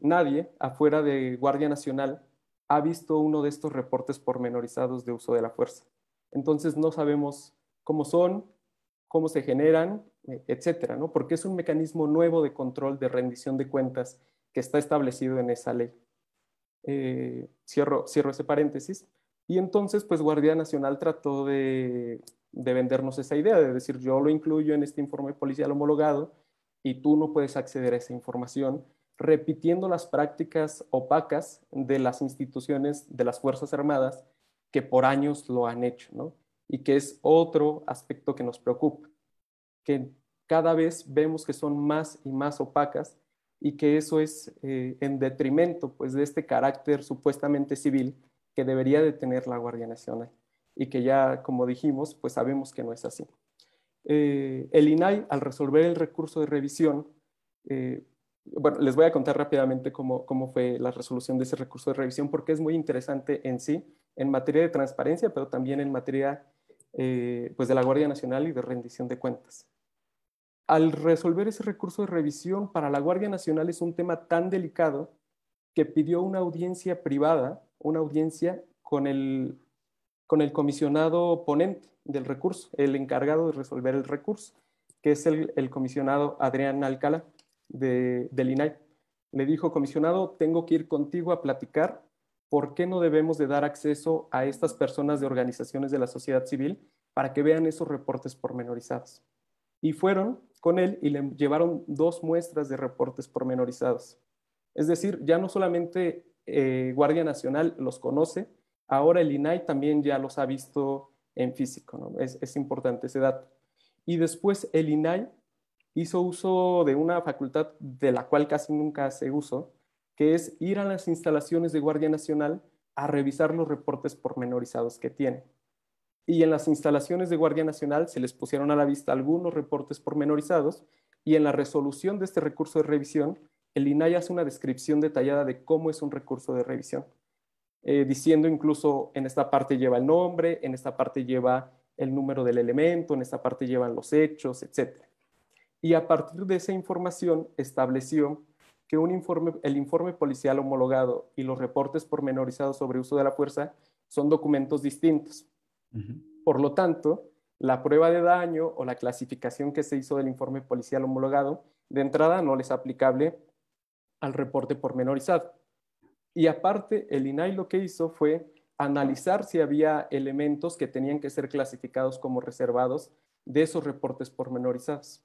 nadie afuera de Guardia Nacional ha visto uno de estos reportes pormenorizados de uso de la fuerza. Entonces no sabemos cómo son, cómo se generan, eh, etcétera, ¿no? Porque es un mecanismo nuevo de control de rendición de cuentas que está establecido en esa ley. Eh, cierro, cierro ese paréntesis. Y entonces, pues Guardia Nacional trató de, vendernos esa idea, de decir, yo lo incluyo en este informe policial homologado y tú no puedes acceder a esa información, repitiendo las prácticas opacas de las instituciones, de las Fuerzas Armadas, que por años lo han hecho, ¿no? y que es otro aspecto que nos preocupa, que cada vez vemos que son más y más opacas y que eso es eh, en detrimento pues, de este carácter supuestamente civil que debería de tener la Guardia Nacional y que ya, como dijimos, pues sabemos que no es así. Eh, el INAI, al resolver el recurso de revisión, eh, bueno, les voy a contar rápidamente cómo, cómo fue la resolución de ese recurso de revisión, porque es muy interesante en sí, en materia de transparencia, pero también en materia eh, pues de la Guardia Nacional y de rendición de cuentas. Al resolver ese recurso de revisión para la Guardia Nacional es un tema tan delicado que pidió una audiencia privada, una audiencia con el, comisionado ponente del recurso, el encargado de resolver el recurso, que es el, comisionado Adrián Alcala de, del INAI. Le dijo, comisionado, tengo que ir contigo a platicar ¿por qué no debemos de dar acceso a estas personas de organizaciones de la sociedad civil para que vean esos reportes pormenorizados? Y fueron con él y le llevaron dos muestras de reportes pormenorizados. Es decir, ya no solamente eh, Guardia Nacional los conoce, ahora el INAI también ya los ha visto en físico, es, es importante ese dato. Y después el INAI hizo uso de una facultad de la cual casi nunca hace uso, que es ir a las instalaciones de Guardia Nacional a revisar los reportes pormenorizados que tiene. Y en las instalaciones de Guardia Nacional se les pusieron a la vista algunos reportes pormenorizados y en la resolución de este recurso de revisión, el INAI hace una descripción detallada de cómo es un recurso de revisión, eh, diciendo incluso en esta parte lleva el nombre, en esta parte lleva el número del elemento, en esta parte llevan los hechos, etc. Y a partir de esa información estableció que informe, el informe policial homologado y los reportes pormenorizados sobre uso de la fuerza son documentos distintos. Por lo tanto, la prueba de daño o la clasificación que se hizo del informe policial homologado de entrada no les es aplicable al reporte pormenorizado. Y aparte, el INAI lo que hizo fue analizar si había elementos que tenían que ser clasificados como reservados de esos reportes pormenorizados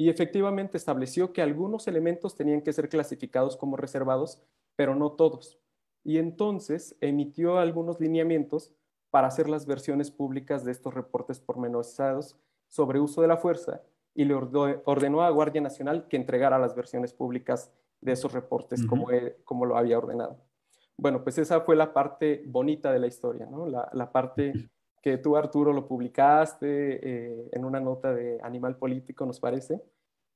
y efectivamente estableció que algunos elementos tenían que ser clasificados como reservados, pero no todos. Y entonces emitió algunos lineamientos para hacer las versiones públicas de estos reportes pormenorizados sobre uso de la fuerza y le ordenó a Guardia Nacional que entregara las versiones públicas de esos reportes como, como lo había ordenado. Bueno, pues esa fue la parte bonita de la historia, ¿no? la, la parte que tú, Arturo, lo publicaste eh, en una nota de Animal Político, nos parece,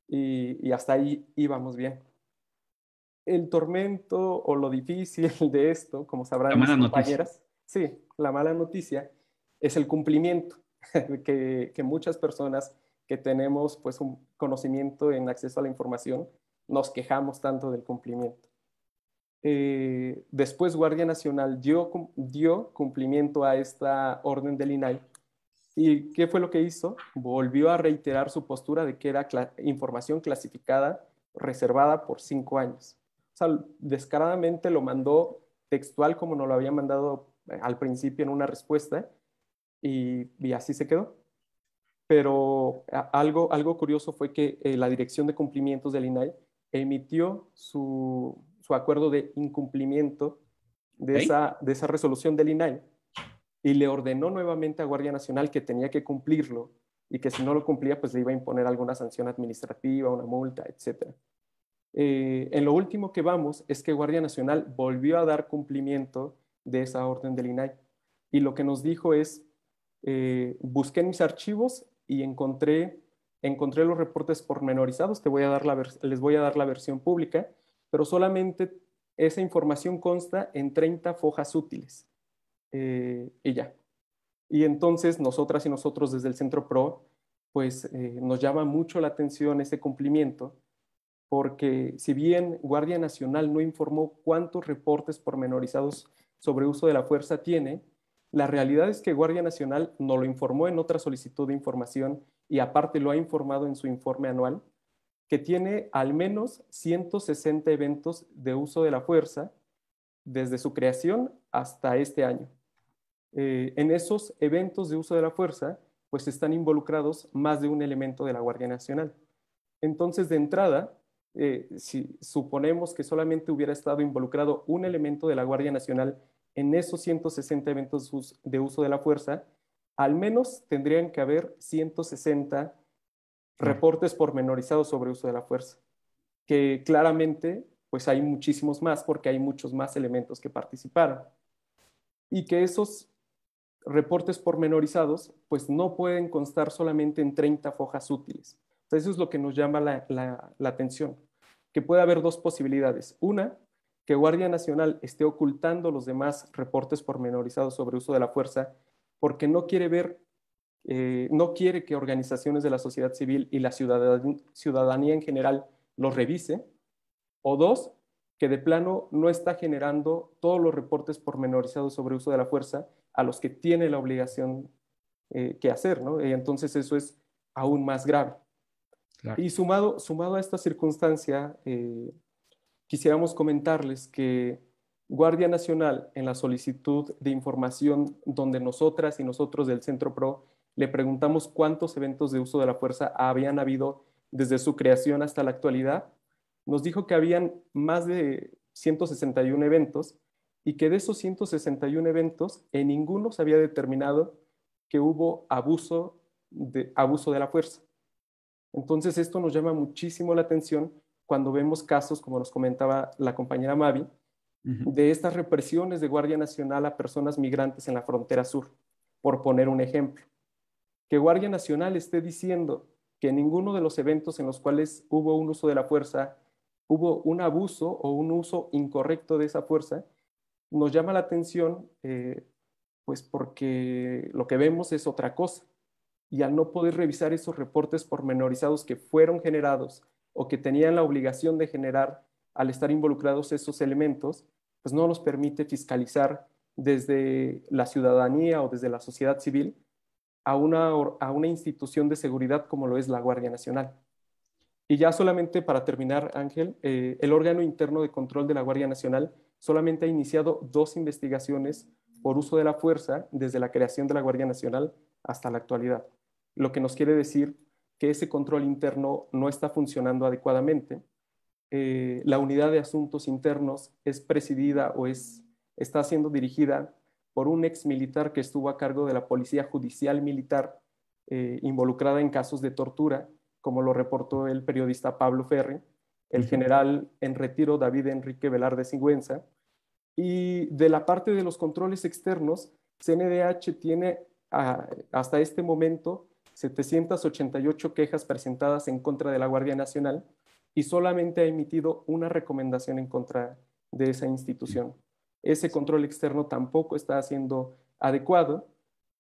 y, hasta ahí íbamos bien. El tormento o lo difícil de esto, como sabrán las compañeras, sí, la mala noticia es el cumplimiento, que, que, muchas personas que tenemos pues un conocimiento en acceso a la información nos quejamos tanto del cumplimiento. Eh, después Guardia Nacional dio, cumplimiento a esta orden del INAI. ¿Y qué fue lo que hizo? Volvió a reiterar su postura de que era información clasificada reservada por cinco años. O sea, descaradamente lo mandó textual como no lo había mandado eh, al principio en una respuesta y, así se quedó. Pero algo, algo curioso fue que eh, la Dirección de Cumplimientos del INAI emitió su, su acuerdo de incumplimiento de, esa, de esa resolución del INAI y le ordenó nuevamente a Guardia Nacional que tenía que cumplirlo y que si no lo cumplía, pues le iba a imponer alguna sanción administrativa, una multa, etc. Eh, en lo último que vamos es que Guardia Nacional volvió a dar cumplimiento de esa orden del INAI y lo que nos dijo es, eh, busqué mis archivos y encontré, encontré los reportes pormenorizados, te voy a dar les voy a dar la versión pública pero solamente esa información consta en 30 fojas útiles. Eh, y ya. Y entonces nosotras y nosotros desde el Centro PRO, pues eh, nos llama mucho la atención ese cumplimiento, porque si bien Guardia Nacional no informó cuántos reportes pormenorizados sobre uso de la fuerza tiene, la realidad es que Guardia Nacional no lo informó en otra solicitud de información y aparte lo ha informado en su informe anual, que tiene al menos 160 eventos de uso de la fuerza desde su creación hasta este año. Eh, en esos eventos de uso de la fuerza, pues están involucrados más de un elemento de la Guardia Nacional. Entonces, de entrada, eh, si suponemos que solamente hubiera estado involucrado un elemento de la Guardia Nacional en esos 160 eventos de uso de la fuerza, al menos tendrían que haber 160 reportes pormenorizados sobre uso de la fuerza, que claramente pues hay muchísimos más porque hay muchos más elementos que participaron. Y que esos reportes pormenorizados pues no pueden constar solamente en 30 fojas útiles. eso es lo que nos llama la atención, que puede haber dos posibilidades. Una, que Guardia Nacional esté ocultando los demás reportes pormenorizados sobre uso de la fuerza porque no quiere ver eh, no quiere que organizaciones de la sociedad civil y la ciudadanía, en general lo revise, o dos, que de plano no está generando todos los reportes pormenorizados sobre uso de la fuerza a los que tiene la obligación eh, que hacer, ¿no? entonces eso es aún más grave. Y sumado, sumado a esta circunstancia, eh, quisiéramos comentarles que Guardia Nacional, en la solicitud de información donde nosotras y nosotros del Centro PRO le preguntamos cuántos eventos de uso de la fuerza habían habido desde su creación hasta la actualidad. Nos dijo que habían más de 161 eventos y que de esos 161 eventos en ninguno se había determinado que hubo abuso de, abuso de la fuerza. Entonces esto nos llama muchísimo la atención cuando vemos casos, como nos comentaba la compañera Mavi, de estas represiones de Guardia Nacional a personas migrantes en la frontera sur, por poner un ejemplo que Guardia Nacional esté diciendo que ninguno de los eventos en los cuales hubo un uso de la fuerza, hubo un abuso o un uso incorrecto de esa fuerza, nos llama la atención, eh, pues porque lo que vemos es otra cosa. Y al no poder revisar esos reportes pormenorizados que fueron generados o que tenían la obligación de generar al estar involucrados esos elementos, pues no nos permite fiscalizar desde la ciudadanía o desde la sociedad civil a una, a una institución de seguridad como lo es la Guardia Nacional. Y ya solamente para terminar, Ángel, eh, el órgano interno de control de la Guardia Nacional solamente ha iniciado dos investigaciones por uso de la fuerza desde la creación de la Guardia Nacional hasta la actualidad, lo que nos quiere decir que ese control interno no está funcionando adecuadamente. Eh, la unidad de asuntos internos es presidida o es, está siendo dirigida por un ex militar que estuvo a cargo de la Policía Judicial Militar eh, involucrada en casos de tortura, como lo reportó el periodista Pablo Ferri, el general en retiro David Enrique Velarde Singüenza. Y de la parte de los controles externos, CNDH tiene ah, hasta este momento 788 quejas presentadas en contra de la Guardia Nacional y solamente ha emitido una recomendación en contra de esa institución ese control externo tampoco está siendo adecuado.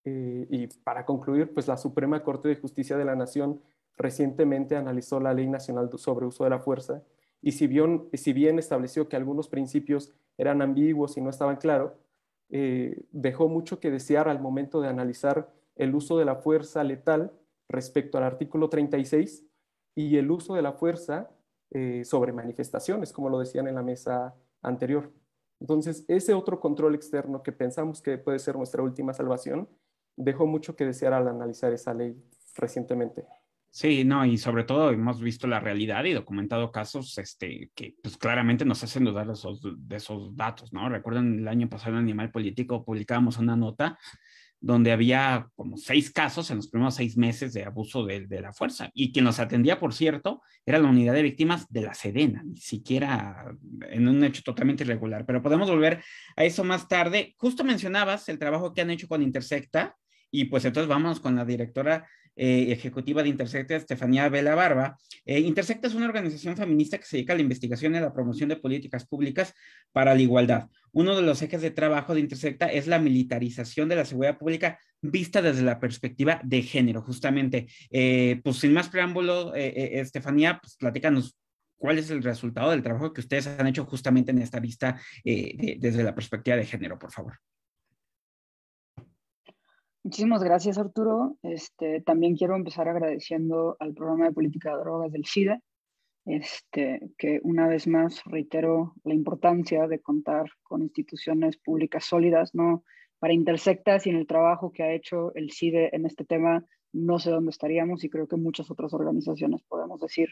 Eh, y para concluir, pues la Suprema Corte de Justicia de la Nación recientemente analizó la Ley Nacional sobre Uso de la Fuerza y si bien, estableció que algunos principios eran ambiguos y no estaban claros, eh, dejó mucho que desear al momento de analizar el uso de la fuerza letal respecto al artículo 36 y el uso de la fuerza eh, sobre manifestaciones, como lo decían en la mesa anterior. Entonces, ese otro control externo que pensamos que puede ser nuestra última salvación, dejó mucho que desear al analizar esa ley recientemente. Sí, no, y sobre todo hemos visto la realidad y documentado casos este, que pues, claramente nos hacen dudar de esos, datos, ¿no? Recuerdan el año pasado en Animal Político publicábamos una nota donde había como seis casos en los primeros seis meses de abuso de, la fuerza. Y quien los atendía, por cierto, era la unidad de víctimas de la Sedena, ni siquiera en un hecho totalmente irregular. Pero podemos volver a eso más tarde. Justo mencionabas el trabajo que han hecho con Intersecta y pues entonces vamos con la directora eh, ejecutiva de Intersecta, Estefanía Vela Barba. Eh, Intersecta es una organización feminista que se dedica a la investigación y a la promoción de políticas públicas para la igualdad. Uno de los ejes de trabajo de Intersecta es la militarización de la seguridad pública vista desde la perspectiva de género, justamente. Eh, pues sin más preámbulo, Estefanía, pues platícanos cuál es el resultado del trabajo que ustedes han hecho justamente en esta vista desde la perspectiva de género, por favor. Muchísimas gracias, Arturo. Este, también quiero empezar agradeciendo al programa de política de drogas del cide. este, que una vez más reitero la importancia de contar con instituciones públicas sólidas, ¿no? Para Intersectas y en el trabajo que ha hecho el CIDE en este tema, no sé dónde estaríamos y creo que muchas otras organizaciones podemos decir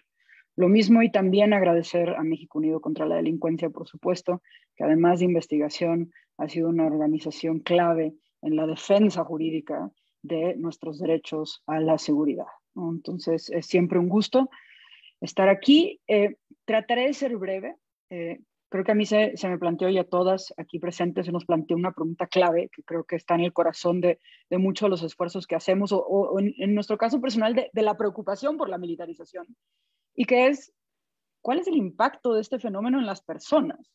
lo mismo y también agradecer a México Unido contra la Delincuencia, por supuesto, que además de investigación ha sido una organización clave en la defensa jurídica de nuestros derechos a la seguridad. Entonces, es siempre un gusto estar aquí. Eh, trataré de ser breve. Eh, creo que a mí se, me planteó y a todas aquí presentes se nos planteó una pregunta clave que creo que está en el corazón de, muchos de los esfuerzos que hacemos o, en, nuestro caso personal de, de la preocupación por la militarización y que es, ¿cuál es el impacto de este fenómeno en las personas?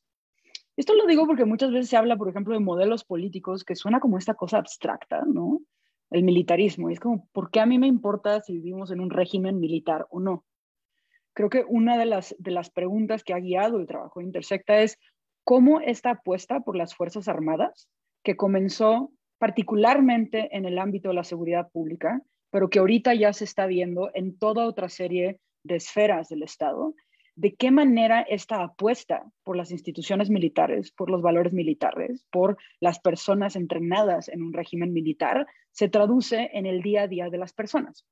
Esto lo digo porque muchas veces se habla, por ejemplo, de modelos políticos que suena como esta cosa abstracta, ¿no? El militarismo. es como, ¿por qué a mí me importa si vivimos en un régimen militar o no? Creo que una de las, de las preguntas que ha guiado el trabajo de Intersecta es cómo esta apuesta por las Fuerzas Armadas, que comenzó particularmente en el ámbito de la seguridad pública, pero que ahorita ya se está viendo en toda otra serie de esferas del Estado, de qué manera esta apuesta por las instituciones militares, por los valores militares, por las personas entrenadas en un régimen militar, se traduce en el día a día de las personas.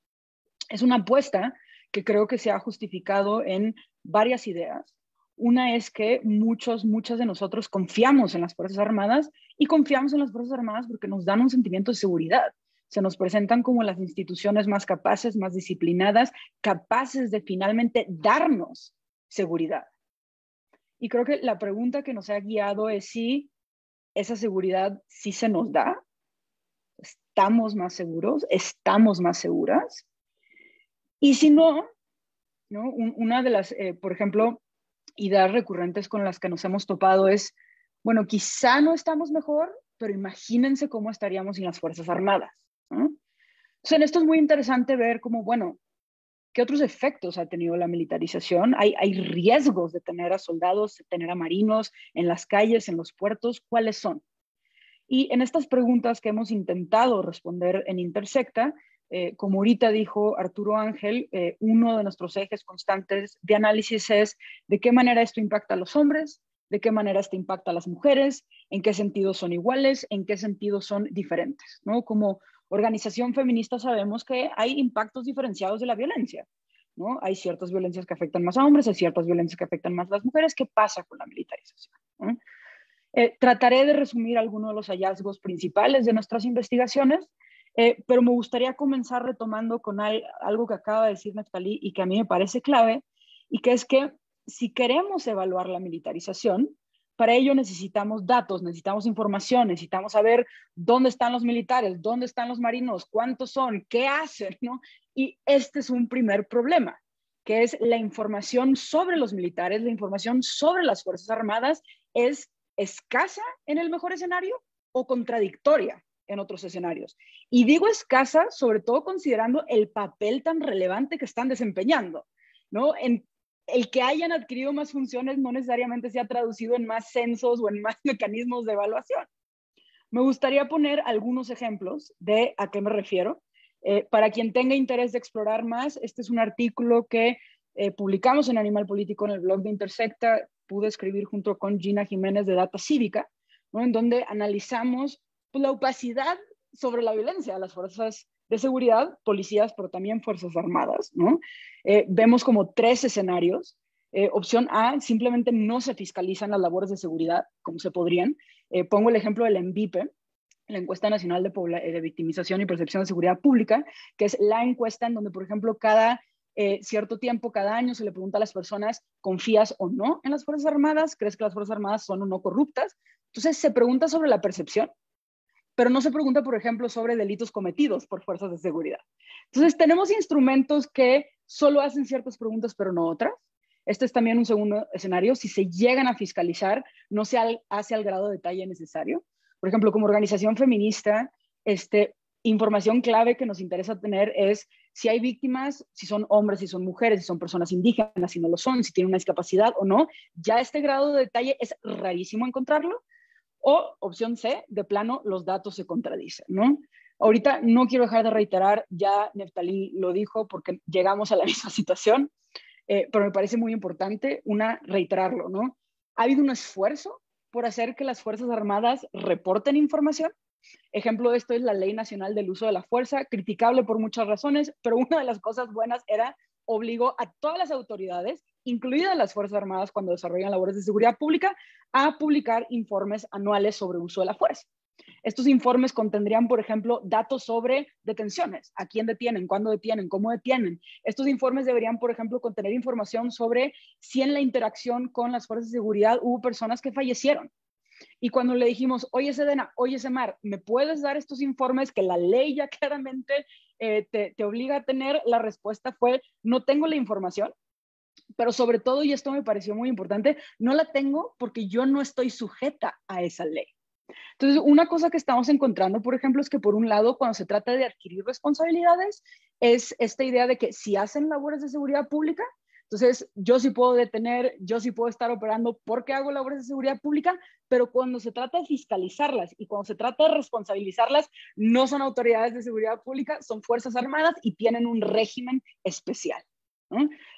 Es una apuesta que creo que se ha justificado en varias ideas. Una es que muchos, muchas de nosotros confiamos en las Fuerzas Armadas y confiamos en las Fuerzas Armadas porque nos dan un sentimiento de seguridad se nos presentan como las instituciones más capaces, más disciplinadas, capaces de finalmente darnos seguridad. Y creo que la pregunta que nos ha guiado es si esa seguridad sí se nos da, estamos más seguros, estamos más seguras. Y si no, una de las, eh, por ejemplo, ideas recurrentes con las que nos hemos topado es, bueno, quizá no estamos mejor, pero imagínense cómo estaríamos sin las Fuerzas Armadas. Entonces, en esto es muy interesante ver cómo, bueno, ¿Qué otros efectos ha tenido la militarización? ¿Hay, riesgos de tener a soldados, de tener a marinos en las calles, en los puertos? ¿Cuáles son? Y en estas preguntas que hemos intentado responder en Intersecta, eh, como ahorita dijo Arturo Ángel, eh, uno de nuestros ejes constantes de análisis es de qué manera esto impacta a los hombres, de qué manera esto impacta a las mujeres, en qué sentido son iguales, en qué sentido son diferentes, ¿no? Como organización feminista sabemos que hay impactos diferenciados de la violencia. ¿no? Hay ciertas violencias que afectan más a hombres, hay ciertas violencias que afectan más a las mujeres. ¿Qué pasa con la militarización? Eh, trataré de resumir algunos de los hallazgos principales de nuestras investigaciones, eh, pero me gustaría comenzar retomando con algo que acaba de decir Neftalí y que a mí me parece clave, y que es que si queremos evaluar la militarización, para ello necesitamos datos, necesitamos información, necesitamos saber dónde están los militares, dónde están los marinos, cuántos son, qué hacen, ¿no? Y este es un primer problema, que es la información sobre los militares, la información sobre las Fuerzas Armadas es escasa en el mejor escenario o contradictoria en otros escenarios. Y digo escasa, sobre todo considerando el papel tan relevante que están desempeñando, ¿no? En el que hayan adquirido más funciones no necesariamente se ha traducido en más censos o en más mecanismos de evaluación. Me gustaría poner algunos ejemplos de a qué me refiero. Eh, para quien tenga interés de explorar más, este es un artículo que eh, publicamos en Animal Político en el blog de Intersecta, pude escribir junto con Gina Jiménez de Data Cívica, en donde analizamos pues, la opacidad sobre la violencia. de Las fuerzas de seguridad, policías, pero también Fuerzas Armadas, ¿no? Eh, vemos como tres escenarios. Eh, opción A, simplemente no se fiscalizan las labores de seguridad como se podrían. Eh, pongo el ejemplo del ENVIPE, la encuesta nacional de, victimización y percepción de seguridad pública, que es la encuesta en donde, por ejemplo, cada cierto tiempo, cada año, se le pregunta a las personas, ¿confías o no en las Fuerzas Armadas? ¿Crees que las Fuerzas Armadas son o no corruptas? Entonces, se pregunta sobre la percepción pero no se pregunta, por ejemplo, sobre delitos cometidos por fuerzas de seguridad. Entonces, tenemos instrumentos que solo hacen ciertas preguntas, pero no otras. Este es también un segundo escenario. Si se llegan a fiscalizar, no se hace al grado de detalle necesario. Por ejemplo, como organización feminista, este, información clave que nos interesa tener es si hay víctimas, si son hombres, si son mujeres, si son personas indígenas, si no lo son, si tienen una discapacidad o no. Ya este grado de detalle es rarísimo encontrarlo, o opción C, de plano, los datos se contradicen, ¿no? Ahorita no quiero dejar de reiterar, ya Neftalí lo dijo porque llegamos a la misma situación, eh, pero me parece muy importante una reiterarlo, ¿no? Ha habido un esfuerzo por hacer que las Fuerzas Armadas reporten información. Ejemplo de esto es la Ley Nacional del Uso de la Fuerza, criticable por muchas razones, pero una de las cosas buenas era obligó a todas las autoridades incluidas las Fuerzas Armadas cuando desarrollan labores de seguridad pública, a publicar informes anuales sobre uso de la fuerza. Estos informes contendrían, por ejemplo, datos sobre detenciones, a quién detienen, cuándo detienen, cómo detienen. Estos informes deberían, por ejemplo, contener información sobre si en la interacción con las fuerzas de seguridad hubo personas que fallecieron. Y cuando le dijimos, oye Sedena, oye Semar, ¿me puedes dar estos informes que la ley ya claramente eh, te obliga a tener? La respuesta fue, no tengo la información, pero sobre todo, y esto me pareció muy importante, no la tengo porque yo no estoy sujeta a esa ley. Entonces, una cosa que estamos encontrando, por ejemplo, es que por un lado, cuando se trata de adquirir responsabilidades, es esta idea de que si hacen labores de seguridad pública, entonces yo sí puedo detener, yo sí puedo estar operando porque hago labores de seguridad pública, pero cuando se trata de fiscalizarlas y cuando se trata de responsabilizarlas, no son autoridades de seguridad pública, son Fuerzas Armadas y tienen un régimen especial.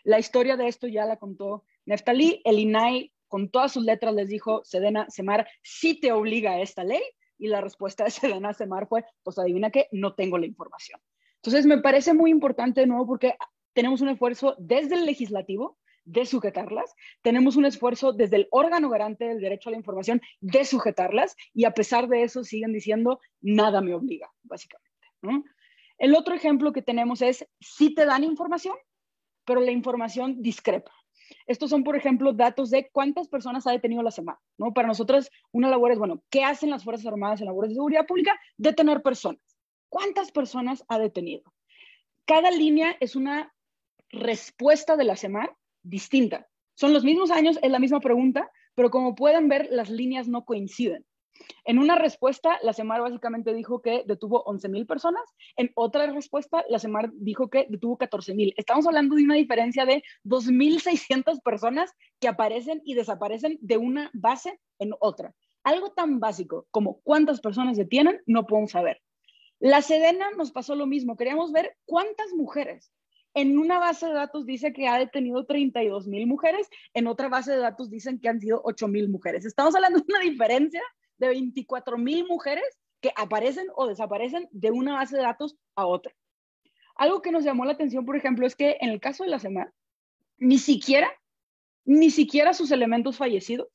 La historia de esto ya la contó Neftalí. El INAI, con todas sus letras, les dijo: Sedena, Semar, si te obliga a esta ley. Y la respuesta de Sedena Semar fue: Pues adivina que no tengo la información. Entonces, me parece muy importante de nuevo porque tenemos un esfuerzo desde el legislativo de sujetarlas, tenemos un esfuerzo desde el órgano garante del derecho a la información de sujetarlas y a pesar de eso siguen diciendo nada me obliga, básicamente. El otro ejemplo que tenemos es si te dan información, pero la información discrepa. Estos son, por ejemplo, datos de cuántas personas ha detenido la semana, ¿no? Para nosotros una labor es, bueno, ¿qué hacen las Fuerzas Armadas en labores de seguridad pública? Detener personas. ¿Cuántas personas ha detenido? Cada línea es una respuesta de la semana distinta. Son los mismos años, es la misma pregunta, pero como pueden ver, las líneas no coinciden. En una respuesta, la SEMAR básicamente dijo que detuvo 11.000 personas. En otra respuesta, la SEMAR dijo que detuvo 14.000. Estamos hablando de una diferencia de 2.600 personas que aparecen y desaparecen de una base en otra. Algo tan básico como cuántas personas detienen, no podemos saber. La Sedena nos pasó lo mismo. Queríamos ver cuántas mujeres. En una base de datos dice que ha detenido 32.000 mil mujeres, en otra base de datos dicen que han sido 8.000 mil mujeres. Estamos hablando de una diferencia de 24 mil mujeres que aparecen o desaparecen de una base de datos a otra. Algo que nos llamó la atención, por ejemplo, es que en el caso de la semana, ni siquiera, ni siquiera sus elementos fallecidos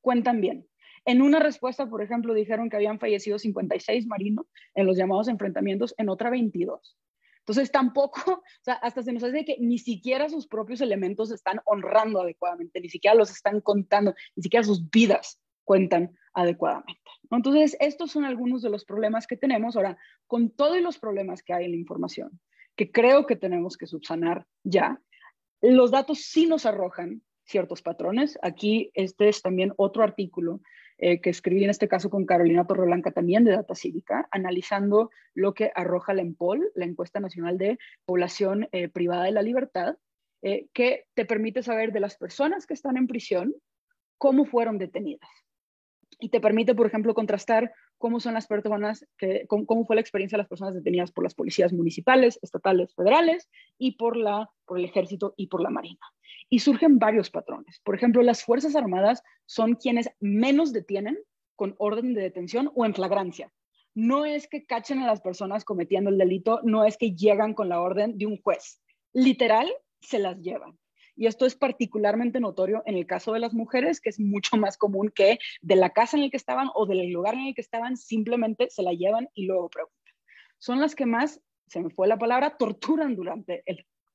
cuentan bien. En una respuesta, por ejemplo, dijeron que habían fallecido 56 marinos en los llamados enfrentamientos, en otra 22. Entonces tampoco, o sea, hasta se nos hace que ni siquiera sus propios elementos están honrando adecuadamente, ni siquiera los están contando, ni siquiera sus vidas cuentan adecuadamente. Entonces, estos son algunos de los problemas que tenemos. Ahora, con todos los problemas que hay en la información, que creo que tenemos que subsanar ya, los datos sí nos arrojan ciertos patrones. Aquí este es también otro artículo eh, que escribí en este caso con Carolina Torreblanca también de Data Cívica, analizando lo que arroja la EMPOL, la Encuesta Nacional de Población eh, Privada de la Libertad, eh, que te permite saber de las personas que están en prisión cómo fueron detenidas y te permite, por ejemplo, contrastar cómo son las personas, que, cómo, fue la experiencia de las personas detenidas por las policías municipales, estatales, federales y por, la, por el ejército y por la marina. Y surgen varios patrones. Por ejemplo, las Fuerzas Armadas son quienes menos detienen con orden de detención o en flagrancia. No es que cachen a las personas cometiendo el delito, no es que llegan con la orden de un juez. Literal, se las llevan. Y esto es particularmente notorio en el caso de las mujeres, que es mucho más común que de la casa en la que estaban o del lugar en el que estaban, simplemente se la llevan y luego preguntan. Son las que más, se me fue la palabra, torturan durante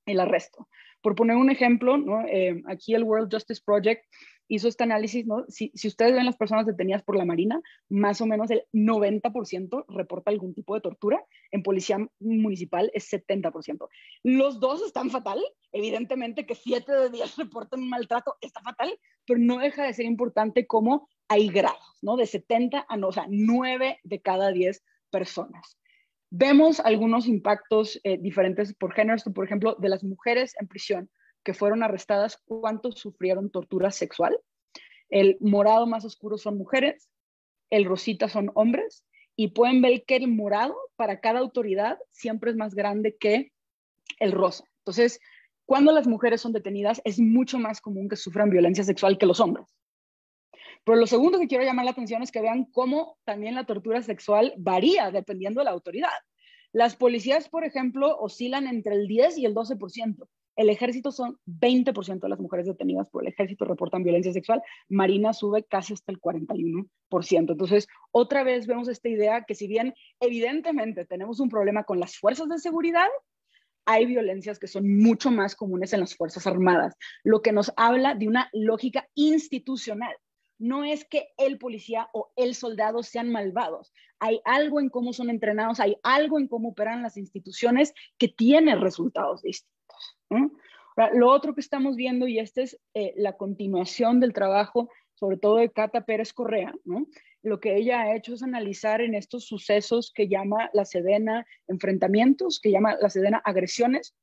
el, arresto. Por poner un ejemplo, eh, aquí el World Justice Project hizo este análisis, Si, ustedes ven las personas detenidas por la Marina, más o menos el 90% reporta algún tipo de tortura, en policía municipal es 70%. Los dos están fatal, evidentemente que 7 de 10 reportan maltrato, está fatal, pero no deja de ser importante cómo hay grados, ¿no? De 70 a, 9 de cada 10 personas. Vemos algunos impactos eh, diferentes por género, por ejemplo, de las mujeres en prisión que fueron arrestadas, ¿cuántos sufrieron tortura sexual? El morado más oscuro son mujeres, el rosita son hombres, y pueden ver que el morado para cada autoridad siempre es más grande que el rosa. Entonces, cuando las mujeres son detenidas, es mucho más común que sufran violencia sexual que los hombres. Pero lo segundo que quiero llamar la atención es que vean cómo también la tortura sexual varía dependiendo de la autoridad. Las policías, por ejemplo, oscilan entre el 10 y el 12%. El ejército son 20% de las mujeres detenidas por el ejército reportan violencia sexual. Marina sube casi hasta el 41%. Entonces, otra vez vemos esta idea que si bien evidentemente tenemos un problema con las fuerzas de seguridad, hay violencias que son mucho más comunes en las Fuerzas Armadas, lo que nos habla de una lógica institucional no es que el policía o el soldado sean malvados. Hay algo en cómo son entrenados, hay algo en cómo operan las instituciones que tiene resultados distintos. ¿Mm? lo otro que estamos viendo, y esta es eh, la continuación del trabajo, sobre todo de Cata Pérez Correa, lo que ella ha hecho es analizar en estos sucesos que llama la Sedena enfrentamientos, que llama la Sedena agresiones.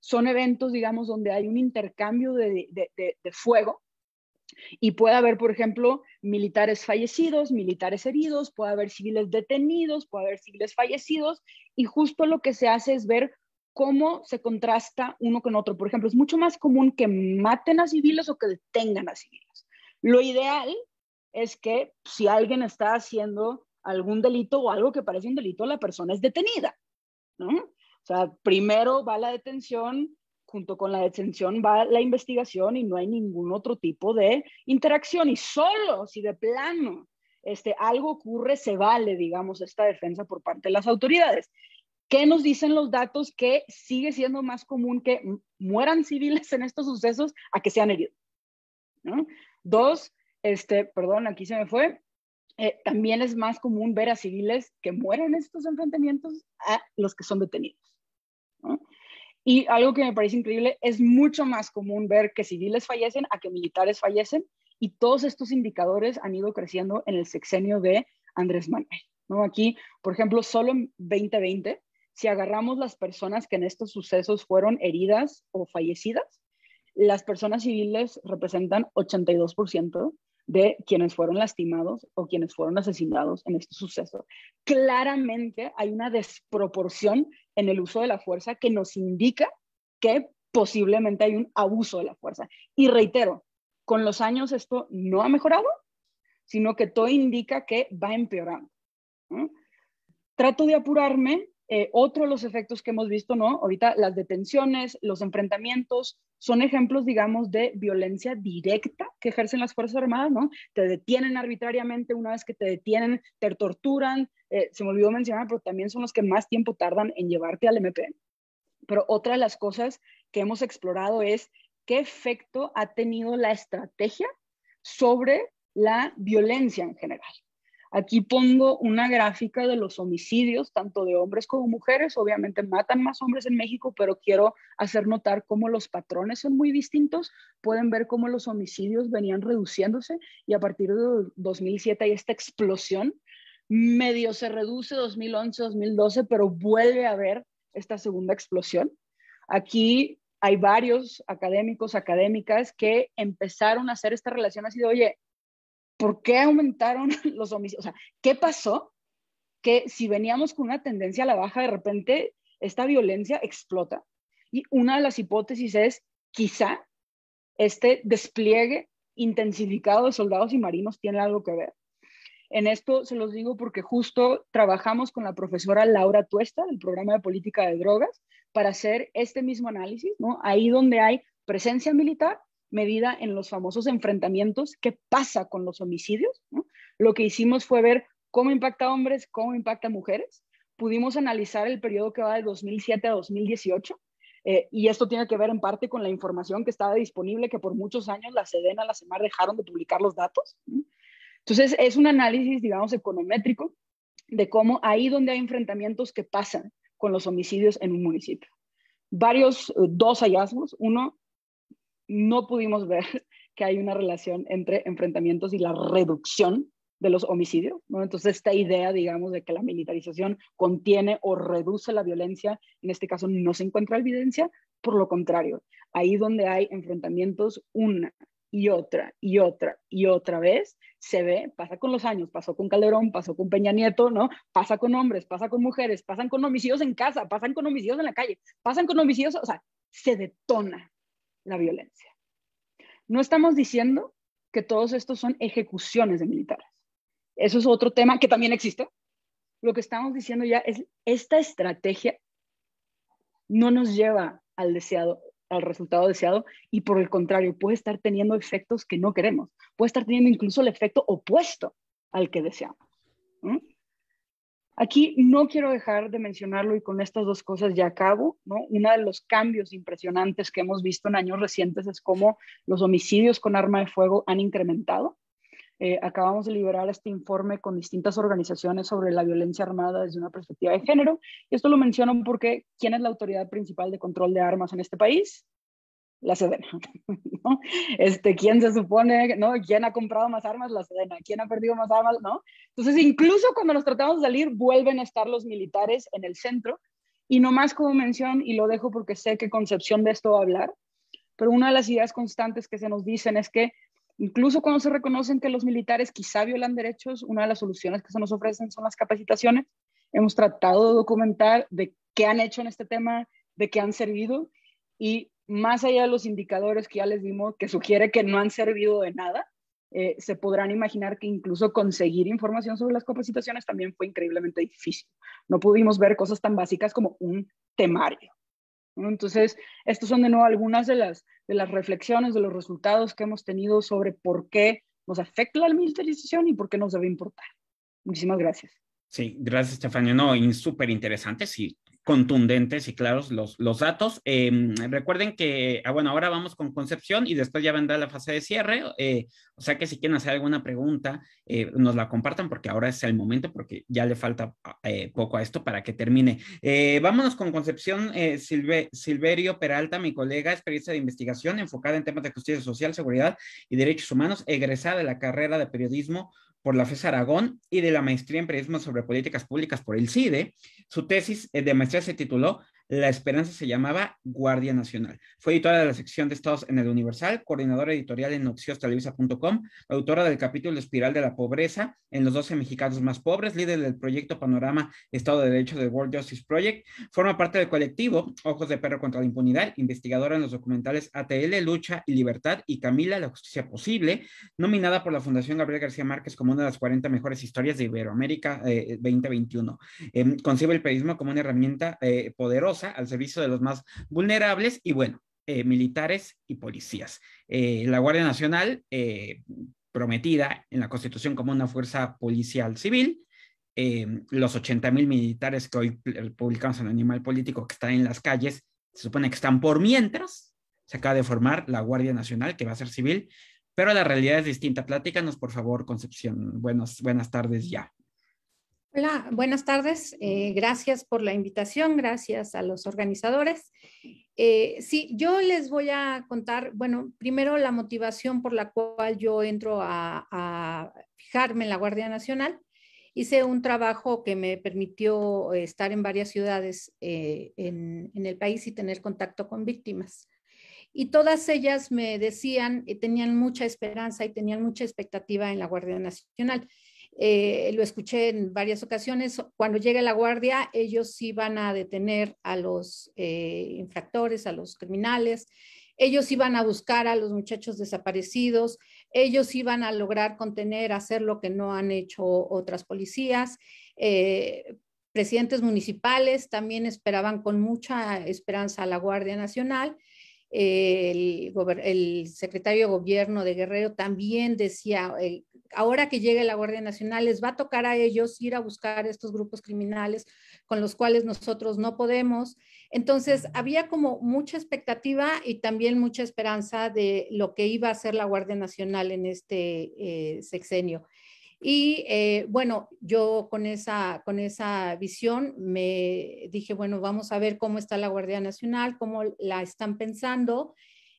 Son eventos, digamos, donde hay un intercambio de fuego, y puede haber, por ejemplo, militares fallecidos, militares heridos, puede haber civiles detenidos, puede haber civiles fallecidos, y justo lo que se hace es ver cómo se contrasta uno con otro. Por ejemplo, es mucho más común que maten a civiles o que detengan a civiles. Lo ideal es que si alguien está haciendo algún delito o algo que parece un delito, la persona es detenida, ¿no? O sea, primero va la detención, junto con la detención va la investigación y no hay ningún otro tipo de interacción. Y solo si de plano este, algo ocurre, se vale, digamos, esta defensa por parte de las autoridades. ¿Qué nos dicen los datos que sigue siendo más común que mueran civiles en estos sucesos a que sean heridos? herido? Dos, este, perdón, aquí se me fue, eh, también es más común ver a civiles que mueren en estos enfrentamientos a los que son detenidos. Y algo que me parece increíble, es mucho más común ver que civiles fallecen a que militares fallecen y todos estos indicadores han ido creciendo en el sexenio de Andrés Manuel. ¿no? Aquí, por ejemplo, solo en 2020 si agarramos las personas que en estos sucesos fueron heridas o fallecidas, las personas civiles representan 82% de quienes fueron lastimados o quienes fueron asesinados en estos sucesos Claramente hay una desproporción en el uso de la fuerza que nos indica que posiblemente hay un abuso de la fuerza. Y reitero, con los años esto no ha mejorado, sino que todo indica que va empeorando. Trato de apurarme eh, otro de los efectos que hemos visto, ¿no? Ahorita las detenciones, los enfrentamientos, son ejemplos, digamos, de violencia directa que ejercen las Fuerzas Armadas, ¿no? Te detienen arbitrariamente, una vez que te detienen, te torturan, eh, se me olvidó mencionar, pero también son los que más tiempo tardan en llevarte al MPN. Pero otra de las cosas que hemos explorado es qué efecto ha tenido la estrategia sobre la violencia en general. Aquí pongo una gráfica de los homicidios, tanto de hombres como mujeres. Obviamente matan más hombres en México, pero quiero hacer notar cómo los patrones son muy distintos. Pueden ver cómo los homicidios venían reduciéndose y a partir de 2007 hay esta explosión. Medio se reduce 2011, 2012, pero vuelve a haber esta segunda explosión. Aquí hay varios académicos, académicas que empezaron a hacer esta relación así de, oye, ¿por qué aumentaron los homicidios? O sea, ¿qué pasó? Que si veníamos con una tendencia a la baja, de repente esta violencia explota. Y una de las hipótesis es, quizá este despliegue intensificado de soldados y marinos tiene algo que ver. En esto se los digo porque justo trabajamos con la profesora Laura Tuesta del programa de política de drogas para hacer este mismo análisis, ¿no? Ahí donde hay presencia militar, medida en los famosos enfrentamientos, qué pasa con los homicidios. Lo que hicimos fue ver cómo impacta a hombres, cómo impacta a mujeres. Pudimos analizar el periodo que va de 2007 a 2018. Eh, y esto tiene que ver en parte con la información que estaba disponible, que por muchos años la Sedena, la CEMAR dejaron de publicar los datos. Entonces, es un análisis, digamos, econométrico de cómo ahí donde hay enfrentamientos que pasan con los homicidios en un municipio. Varios, eh, dos hallazgos. Uno, no pudimos ver que hay una relación entre enfrentamientos y la reducción de los homicidios. Entonces, esta idea, digamos, de que la militarización contiene o reduce la violencia, en este caso no se encuentra evidencia, por lo contrario, ahí donde hay enfrentamientos, una y otra y otra y otra vez se ve, pasa con los años, pasó con Calderón, pasó con Peña Nieto, ¿no? Pasa con hombres, pasa con mujeres, pasan con homicidios en casa, pasan con homicidios en la calle, pasan con homicidios, o sea, se detona la violencia. No estamos diciendo que todos estos son ejecuciones de militares. Eso es otro tema que también existe. Lo que estamos diciendo ya es esta estrategia no nos lleva al deseado, al resultado deseado y por el contrario puede estar teniendo efectos que no queremos. Puede estar teniendo incluso el efecto opuesto al que deseamos. Aquí no quiero dejar de mencionarlo y con estas dos cosas ya acabo, ¿no? Uno de los cambios impresionantes que hemos visto en años recientes es cómo los homicidios con arma de fuego han incrementado. Eh, acabamos de liberar este informe con distintas organizaciones sobre la violencia armada desde una perspectiva de género. Y esto lo menciono porque ¿quién es la autoridad principal de control de armas en este país? la Sedena, Este, ¿quién se supone, no? ¿Quién ha comprado más armas? La Sedena. ¿Quién ha perdido más armas? ¿No? Entonces, incluso cuando nos tratamos de salir, vuelven a estar los militares en el centro. Y más como mención, y lo dejo porque sé qué Concepción de esto va a hablar, pero una de las ideas constantes que se nos dicen es que incluso cuando se reconocen que los militares quizá violan derechos, una de las soluciones que se nos ofrecen son las capacitaciones. Hemos tratado de documentar de qué han hecho en este tema, de qué han servido y más allá de los indicadores que ya les dimos, que sugiere que no han servido de nada, eh, se podrán imaginar que incluso conseguir información sobre las capacitaciones también fue increíblemente difícil. No pudimos ver cosas tan básicas como un temario. Entonces, estos son de nuevo algunas de las, de las reflexiones, de los resultados que hemos tenido sobre por qué nos afecta la militarización y por qué nos debe importar. Muchísimas gracias. Sí, gracias, Estefania. No, súper interesante. Sí, contundentes y claros los, los datos. Em, recuerden que, ah, bueno, ahora vamos con Concepción y después ya vendrá la fase de cierre. Eh, o sea que si quieren hacer alguna pregunta, eh, nos la compartan porque ahora es el momento, porque ya le falta eh, poco a esto para que termine. vámonos con Concepción Silverio Peralta, mi colega, experiencia de investigación enfocada en temas de justicia social, seguridad y derechos humanos, egresada de la carrera de periodismo por la FES Aragón y de la maestría en periodismo sobre políticas públicas por el CIDE. Su tesis eh, de maestría se tituló la Esperanza se llamaba Guardia Nacional. Fue editora de la sección de Estados en el Universal, coordinadora editorial en noxiostelevisa.com, autora del capítulo Espiral de la Pobreza en los 12 mexicanos más pobres, líder del proyecto Panorama Estado de Derecho del World Justice Project. Forma parte del colectivo Ojos de Perro contra la Impunidad, investigadora en los documentales ATL, Lucha y Libertad y Camila, la Justicia Posible, nominada por la Fundación Gabriel García Márquez como una de las 40 mejores historias de Iberoamérica 2021. Eh, em, concibe el periodismo como una herramienta eh, poderosa al servicio de los más vulnerables y bueno, eh, militares y policías. Eh, la Guardia Nacional, eh, prometida en la Constitución como una fuerza policial civil, los 80 mil militares que hoy publicamos en Animal Político que están en las calles, se supone que están por mientras, se acaba de formar la Guardia Nacional que va a ser civil, pero la realidad es distinta. pláticanos por favor, Concepción. Buenos, buenas tardes ya. Hola, buenas tardes. Eh, gracias por la invitación, gracias a los organizadores. Eh, sí, yo les voy a contar, bueno, primero la motivación por la cual yo entro a, fijarme en la Guardia Nacional. Hice un trabajo que me permitió estar en varias ciudades eh, en, en, el país y tener contacto con víctimas. Y todas ellas me decían, tenían mucha esperanza y tenían mucha expectativa en la Guardia Nacional eh, lo escuché en varias ocasiones, cuando llegue la guardia, ellos iban a detener a los eh, infractores, a los criminales, ellos iban a buscar a los muchachos desaparecidos, ellos iban a lograr contener, hacer lo que no han hecho otras policías. Eh, presidentes municipales también esperaban con mucha esperanza a la Guardia Nacional. El, secretario de gobierno de Guerrero también decía, ahora que llegue la Guardia Nacional, les va a tocar a ellos ir a buscar estos grupos criminales con los cuales nosotros no podemos. Entonces, había como mucha expectativa y también mucha esperanza de lo que iba a hacer la Guardia Nacional en este eh, sexenio. Y eh, bueno, yo con esa, con esa visión me dije, bueno, vamos a ver cómo está la Guardia Nacional, cómo la están pensando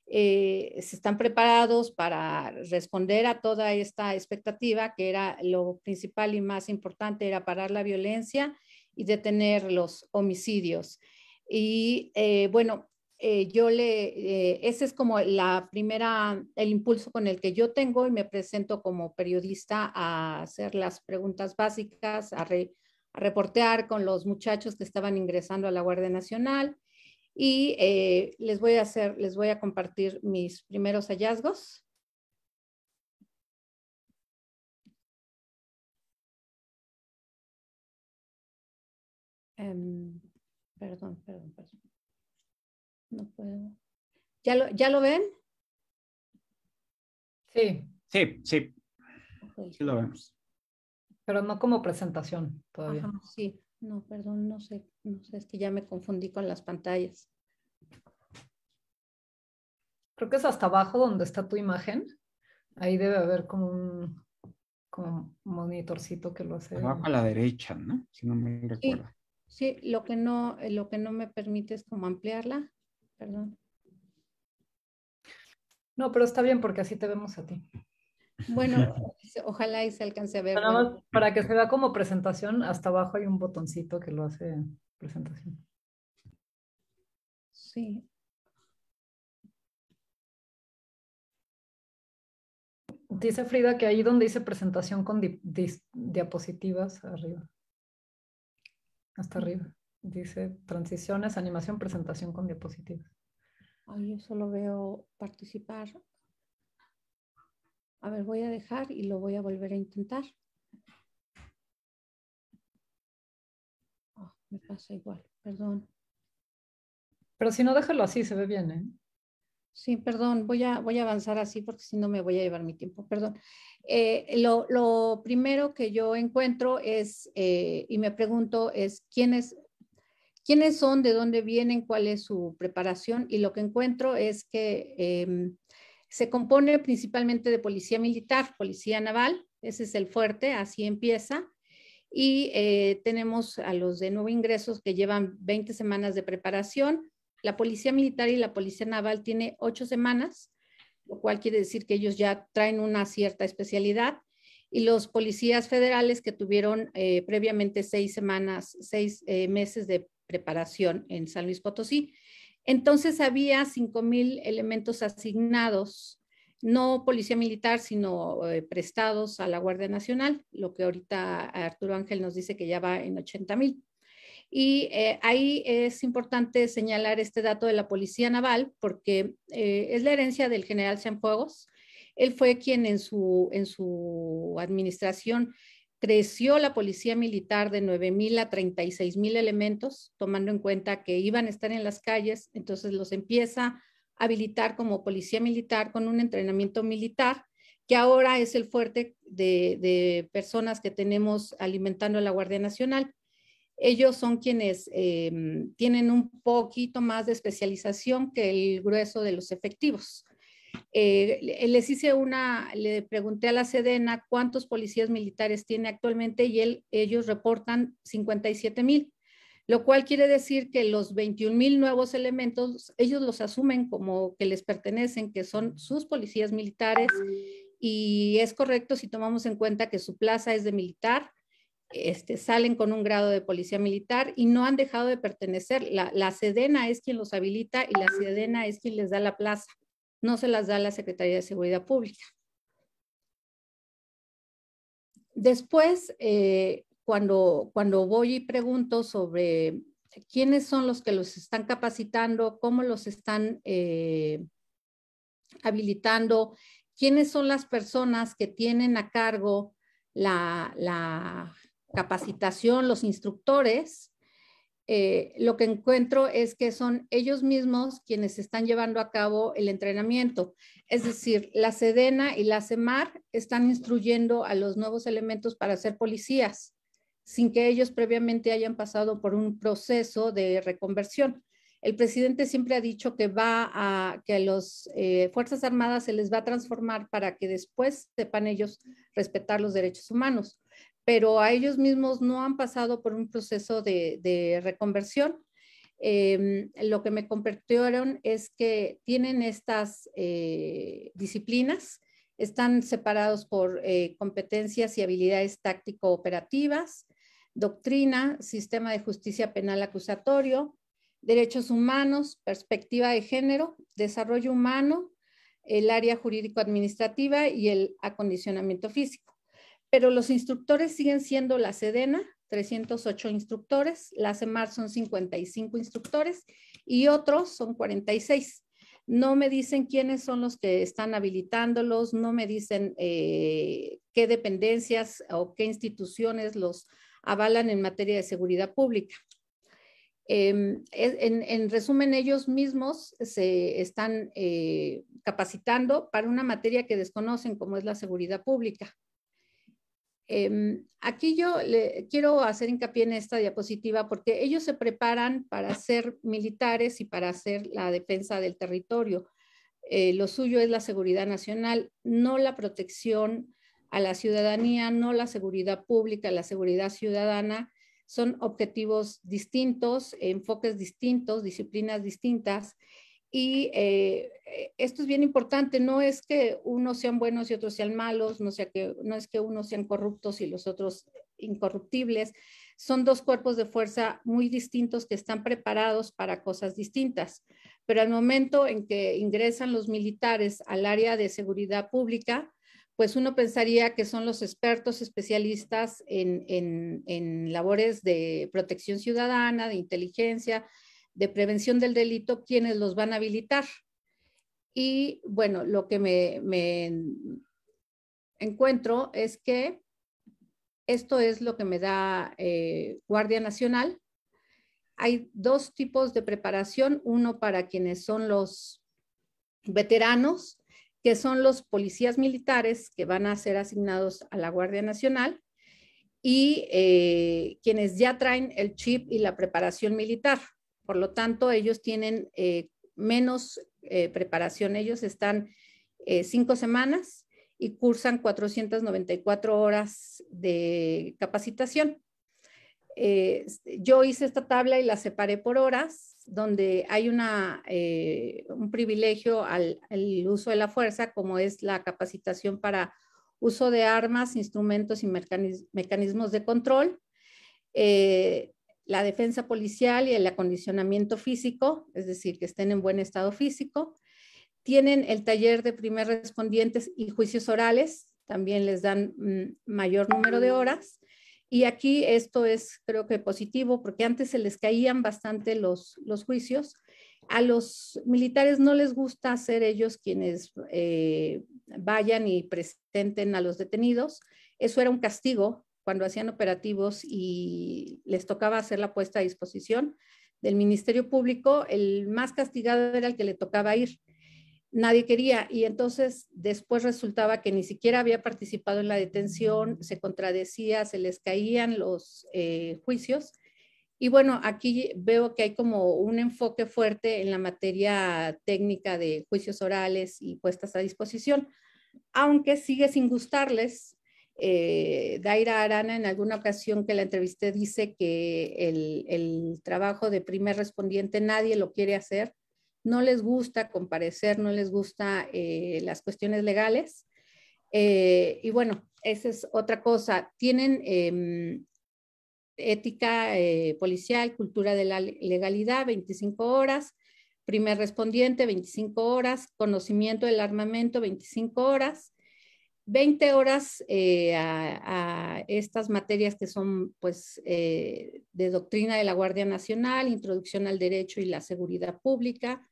eh, se están preparados para responder a toda esta expectativa, que era lo principal y más importante, era parar la violencia y detener los homicidios. Y eh, bueno, eh, yo le, ese es como la primera, el impulso con el que yo tengo y me presento como periodista a hacer las preguntas básicas, a reportear con los muchachos que estaban ingresando a la Guardia Nacional y eh, les voy a hacer, les voy a compartir mis primeros hallazgos. Em, perdón, perdón, perdón. No puedo. ¿Ya lo, ¿Ya lo ven? Sí. Sí, sí. Sí lo vemos. Pero no como presentación todavía. sí. No, perdón, no sé, no sé, es que ya me confundí con las pantallas. Creo que es hasta abajo donde está tu imagen. Ahí debe haber como un, monitorcito que lo hace. Abajo a la derecha, ¿no? Si no me recuerdo. Sí, sí, lo que no, lo que no me permite es como ampliarla. Perdón. No, pero está bien porque así te vemos a ti. Bueno, ojalá y se alcance a ver. para que se vea como presentación, hasta abajo hay un botoncito que lo hace presentación. Sí. Dice Frida que ahí donde dice presentación con diapositivas, arriba. Hasta mm. arriba. Dice transiciones, animación, presentación con diapositivas. Ay, yo solo veo participar, a ver, voy a dejar y lo voy a volver a intentar. Ah, me pasa igual, perdón. Pero si no, déjalo así, se ve bien, ¿eh? Sí, perdón, voy a, voy a avanzar así porque si no me voy a llevar mi tiempo, perdón. Eh, lo, lo, primero que yo encuentro es, eh, y me pregunto, es quiénes, quiénes son, de dónde vienen, cuál es su preparación, y lo que encuentro es que em, se compone principalmente de policía militar, policía naval, ese es el fuerte, así empieza. Y eh, tenemos a los de nuevo ingresos que llevan 20 semanas de preparación. La policía militar y la policía naval tiene 8 semanas, lo cual quiere decir que ellos ya traen una cierta especialidad. Y los policías federales que tuvieron eh, previamente 6 semanas, 6 eh, meses de preparación en San Luis Potosí. Entonces había 5.000 elementos asignados, no policía militar, sino eh, prestados a la Guardia Nacional, lo que ahorita Arturo Ángel nos dice que ya va en 80.000. Y eh, ahí es importante señalar este dato de la Policía Naval, porque eh, es la herencia del general Cienfuegos. Él fue quien en su, en su administración creció la policía militar de 9.000 a 36.000 elementos, tomando en cuenta que iban a estar en las calles, entonces los empieza a habilitar como policía militar con un entrenamiento militar, que ahora es el fuerte de, personas que tenemos alimentando a la Guardia Nacional. Ellos son quienes eh, tienen un poquito más de especialización que el grueso de los efectivos. Eh, les hice una, le pregunté a la Sedena cuántos policías militares tiene actualmente y ellos reportan 57 mil, lo cual quiere decir que los 21 mil nuevos elementos, ellos los asumen como que les pertenecen, que son sus policías militares y es correcto si tomamos en cuenta que su plaza es de militar, este, salen con un grado de policía militar y no han dejado de pertenecer. La, la Sedena es quien los habilita y la Sedena es quien les da la plaza no se las da la Secretaría de Seguridad Pública. Después, eh, cuando, voy y pregunto sobre quiénes son los que los están capacitando, cómo los están eh, habilitando, quiénes son las personas que tienen a cargo la capacitación, los instructores, eh, lo que encuentro es que son ellos mismos quienes están llevando a cabo el entrenamiento. Es decir, la Sedena y la CEMAR están instruyendo a los nuevos elementos para ser policías, sin que ellos previamente hayan pasado por un proceso de reconversión. El presidente siempre ha dicho que va a que las eh, Fuerzas Armadas se les va a transformar para que después sepan ellos respetar los derechos humanos pero a ellos mismos no han pasado por un proceso de, reconversión. Em, lo que me compartieron es que tienen estas eh, disciplinas, están separados por eh, competencias y habilidades táctico-operativas, doctrina, sistema de justicia penal acusatorio, derechos humanos, perspectiva de género, desarrollo humano, el área jurídico-administrativa y el acondicionamiento físico pero los instructores siguen siendo la Sedena, 308 instructores, la CEMAR son 55 instructores y otros son 46. No me dicen quiénes son los que están habilitándolos, no me dicen eh, qué dependencias o qué instituciones los avalan en materia de seguridad pública. Em, en, resumen, ellos mismos se están eh, capacitando para una materia que desconocen como es la seguridad pública. Em, aquí yo quiero hacer hincapié en esta diapositiva porque ellos se preparan para ser militares y para hacer la defensa del territorio. Eh, lo suyo es la seguridad nacional, no la protección a la ciudadanía, no la seguridad pública, la seguridad ciudadana. Son objetivos distintos, enfoques distintos, disciplinas distintas y eh, eh, esto es bien importante, no es que unos sean buenos y otros sean malos, no, sea que, no es que unos sean corruptos y los otros incorruptibles, son dos cuerpos de fuerza muy distintos que están preparados para cosas distintas. Pero al momento en que ingresan los militares al área de seguridad pública, pues uno pensaría que son los expertos especialistas en, en labores de protección ciudadana, de inteligencia, de prevención del delito quienes los van a habilitar. Y bueno, lo que me, encuentro es que esto es lo que me da eh, Guardia Nacional. Hay dos tipos de preparación, uno para quienes son los veteranos, que son los policías militares que van a ser asignados a la Guardia Nacional y eh, quienes ya traen el chip y la preparación militar. Por lo tanto, ellos tienen eh, menos eh, preparación. Ellos están eh, cinco semanas y cursan 494 horas de capacitación. yo hice esta tabla y la separé por horas, donde hay un privilegio al, uso de la fuerza, como es la capacitación para uso de armas, instrumentos y mecanismos de control la defensa policial y el acondicionamiento físico, es decir, que estén en buen estado físico. Tienen el taller de primer respondientes y juicios orales, también les dan mm, mayor número de horas. Y aquí esto es creo que positivo porque antes se les caían bastante los, juicios. A los militares no les gusta ser ellos quienes eh, vayan y presenten a los detenidos. Eso era un castigo cuando hacían operativos y les tocaba hacer la puesta a disposición del Ministerio Público, el más castigado era el que le tocaba ir. Nadie quería y entonces después resultaba que ni siquiera había participado en la detención, se contradecía, se les caían los eh, juicios. Y bueno, aquí veo que hay como un enfoque fuerte en la materia técnica de juicios orales y puestas a disposición, aunque sigue sin gustarles eh, Daira Arana en alguna ocasión que la entrevisté dice que el, trabajo de primer respondiente nadie lo quiere hacer, no les gusta comparecer, no les gusta eh, las cuestiones legales. Eh, y bueno, esa es otra cosa. Tienen em, ética policial, cultura de la legalidad, 25 horas, primer respondiente, 25 horas, conocimiento del armamento, 25 horas 20 horas eh, a, estas materias que son pues eh, de doctrina de la Guardia Nacional, introducción al derecho y la seguridad pública,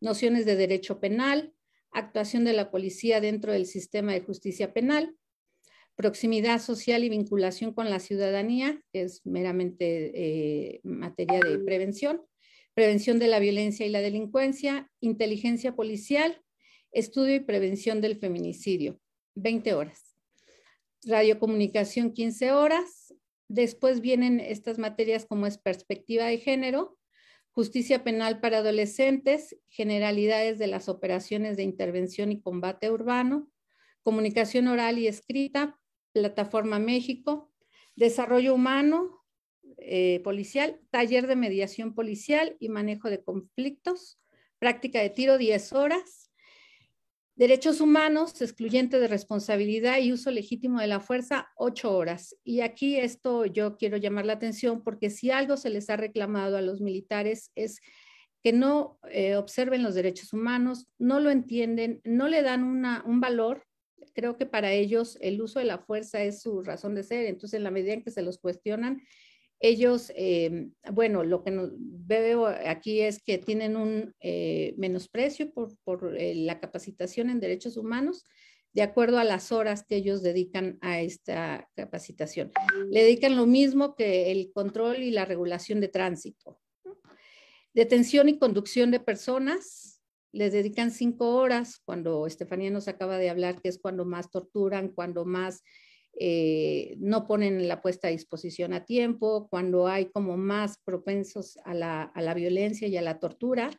nociones de derecho penal, actuación de la policía dentro del sistema de justicia penal, proximidad social y vinculación con la ciudadanía, que es meramente eh, materia de prevención, prevención de la violencia y la delincuencia, inteligencia policial, estudio y prevención del feminicidio. 20 horas. Radiocomunicación 15 horas. Después vienen estas materias como es perspectiva de género, justicia penal para adolescentes, generalidades de las operaciones de intervención y combate urbano, comunicación oral y escrita, plataforma México, desarrollo humano, eh, policial, taller de mediación policial y manejo de conflictos, práctica de tiro 10 horas, Derechos humanos, excluyente de responsabilidad y uso legítimo de la fuerza, ocho horas. Y aquí esto yo quiero llamar la atención porque si algo se les ha reclamado a los militares es que no eh, observen los derechos humanos, no lo entienden, no le dan un valor. Creo que para ellos el uso de la fuerza es su razón de ser. Entonces, en la medida en que se los cuestionan, ellos, em, bueno, lo que veo aquí es que tienen un eh, menosprecio por, por eh, la capacitación en derechos humanos de acuerdo a las horas que ellos dedican a esta capacitación. Le dedican lo mismo que el control y la regulación de tránsito. Detención y conducción de personas, les dedican cinco horas, cuando Estefanía nos acaba de hablar que es cuando más torturan, cuando más eh, no ponen la puesta a disposición a tiempo, cuando hay como más propensos a la, violencia y a la tortura.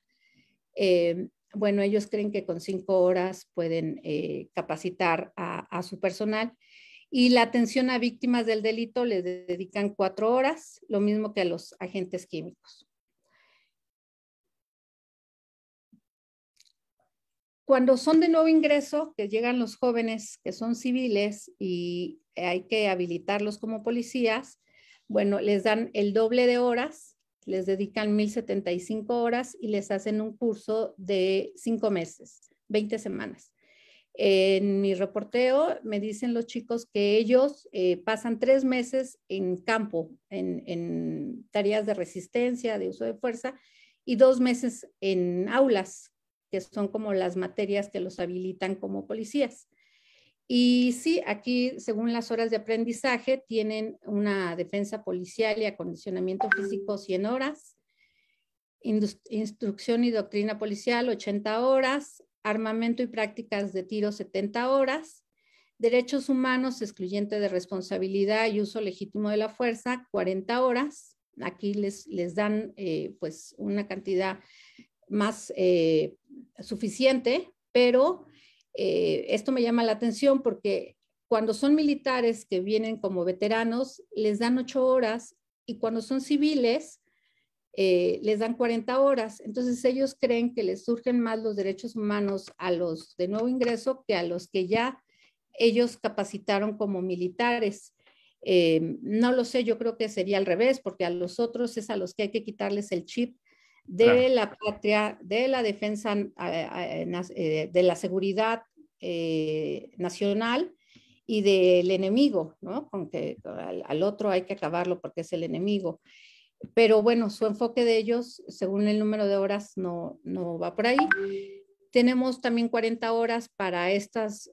Eh, bueno, ellos creen que con cinco horas pueden eh, capacitar a, a, su personal. Y la atención a víctimas del delito les dedican cuatro horas, lo mismo que a los agentes químicos. Cuando son de nuevo ingreso, que llegan los jóvenes que son civiles y hay que habilitarlos como policías, bueno, les dan el doble de horas, les dedican 1.075 horas y les hacen un curso de cinco meses, 20 semanas. En mi reporteo me dicen los chicos que ellos eh, pasan tres meses en campo, en, en tareas de resistencia, de uso de fuerza, y dos meses en aulas que son como las materias que los habilitan como policías. Y sí, aquí, según las horas de aprendizaje, tienen una defensa policial y acondicionamiento físico 100 horas, instrucción y doctrina policial 80 horas, armamento y prácticas de tiro 70 horas, derechos humanos excluyente de responsabilidad y uso legítimo de la fuerza 40 horas. Aquí les, les dan eh, pues una cantidad más eh, suficiente, pero eh, esto me llama la atención porque cuando son militares que vienen como veteranos, les dan ocho horas y cuando son civiles, eh, les dan cuarenta horas. Entonces ellos creen que les surgen más los derechos humanos a los de nuevo ingreso que a los que ya ellos capacitaron como militares. Eh, no lo sé, yo creo que sería al revés, porque a los otros es a los que hay que quitarles el chip de la patria, de la defensa, eh, eh, de la seguridad eh, nacional y del enemigo, ¿no? Con al, al, otro hay que acabarlo porque es el enemigo. Pero bueno, su enfoque de ellos, según el número de horas, no, no va por ahí. Tenemos también 40 horas para estas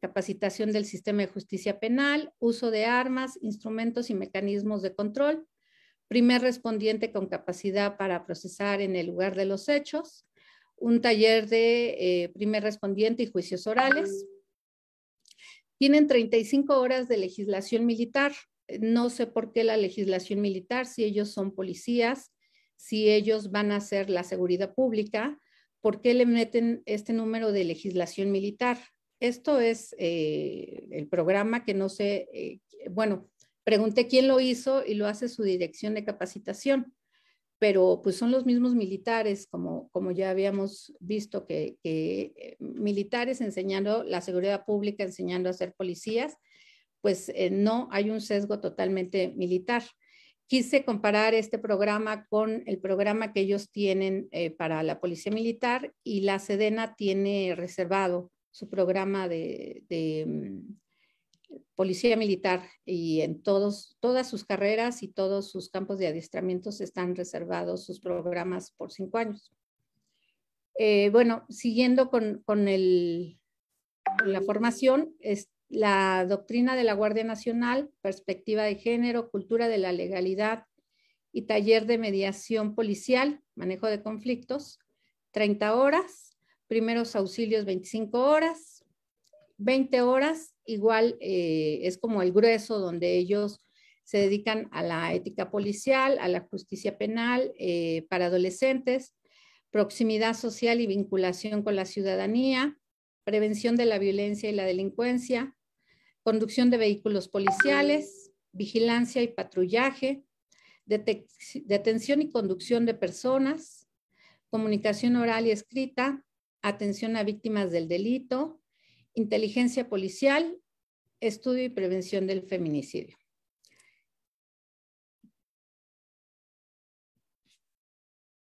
capacitación del sistema de justicia penal, uso de armas, instrumentos y mecanismos de control, primer respondiente con capacidad para procesar en el lugar de los hechos, un taller de eh, primer respondiente y juicios orales. Tienen 35 horas de legislación militar. No sé por qué la legislación militar, si ellos son policías, si ellos van a ser la seguridad pública, ¿por qué le meten este número de legislación militar? Esto es eh, el programa que no sé, eh, bueno, Pregunté quién lo hizo y lo hace su dirección de capacitación, pero pues son los mismos militares, como, como ya habíamos visto, que, eh, militares enseñando la seguridad pública, enseñando a ser policías, pues eh, no hay un sesgo totalmente militar. Quise comparar este programa con el programa que ellos tienen eh, para la Policía Militar y la Sedena tiene reservado su programa de mm, policía militar y en todos, todas sus carreras y todos sus campos de adiestramientos están reservados sus programas por cinco años. Eh, bueno, siguiendo con, con, el, la formación, es la doctrina de la Guardia Nacional, perspectiva de género, cultura de la legalidad y taller de mediación policial, manejo de conflictos, 30 horas, primeros auxilios 25 horas, 20 horas igual eh, es como el grueso donde ellos se dedican a la ética policial, a la justicia penal eh, para adolescentes, proximidad social y vinculación con la ciudadanía, prevención de la violencia y la delincuencia, conducción de vehículos policiales, vigilancia y patrullaje, detención y conducción de personas, comunicación oral y escrita, atención a víctimas del delito, inteligencia policial, estudio y prevención del feminicidio.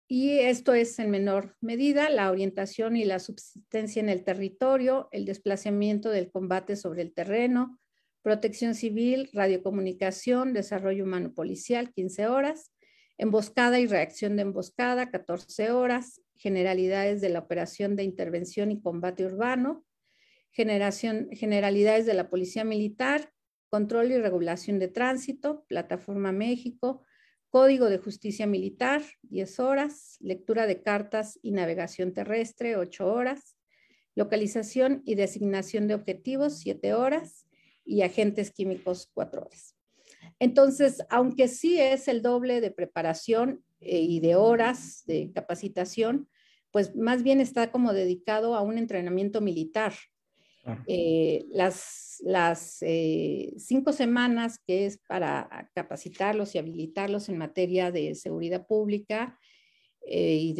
Y esto es en menor medida la orientación y la subsistencia en el territorio, el desplazamiento del combate sobre el terreno, protección civil, radiocomunicación, desarrollo humano policial, 15 horas, emboscada y reacción de emboscada, 14 horas, generalidades de la operación de intervención y combate urbano, generación, generalidades de la Policía Militar, control y regulación de tránsito, Plataforma México, Código de Justicia Militar, 10 horas, lectura de cartas y navegación terrestre, 8 horas, localización y designación de objetivos, 7 horas, y agentes químicos, 4 horas. Entonces, aunque sí es el doble de preparación eh, y de horas de capacitación, pues más bien está como dedicado a un entrenamiento militar, eh, las eh, cinco semanas que es para capacitarlos y habilitarlos en materia de seguridad pública eh, y,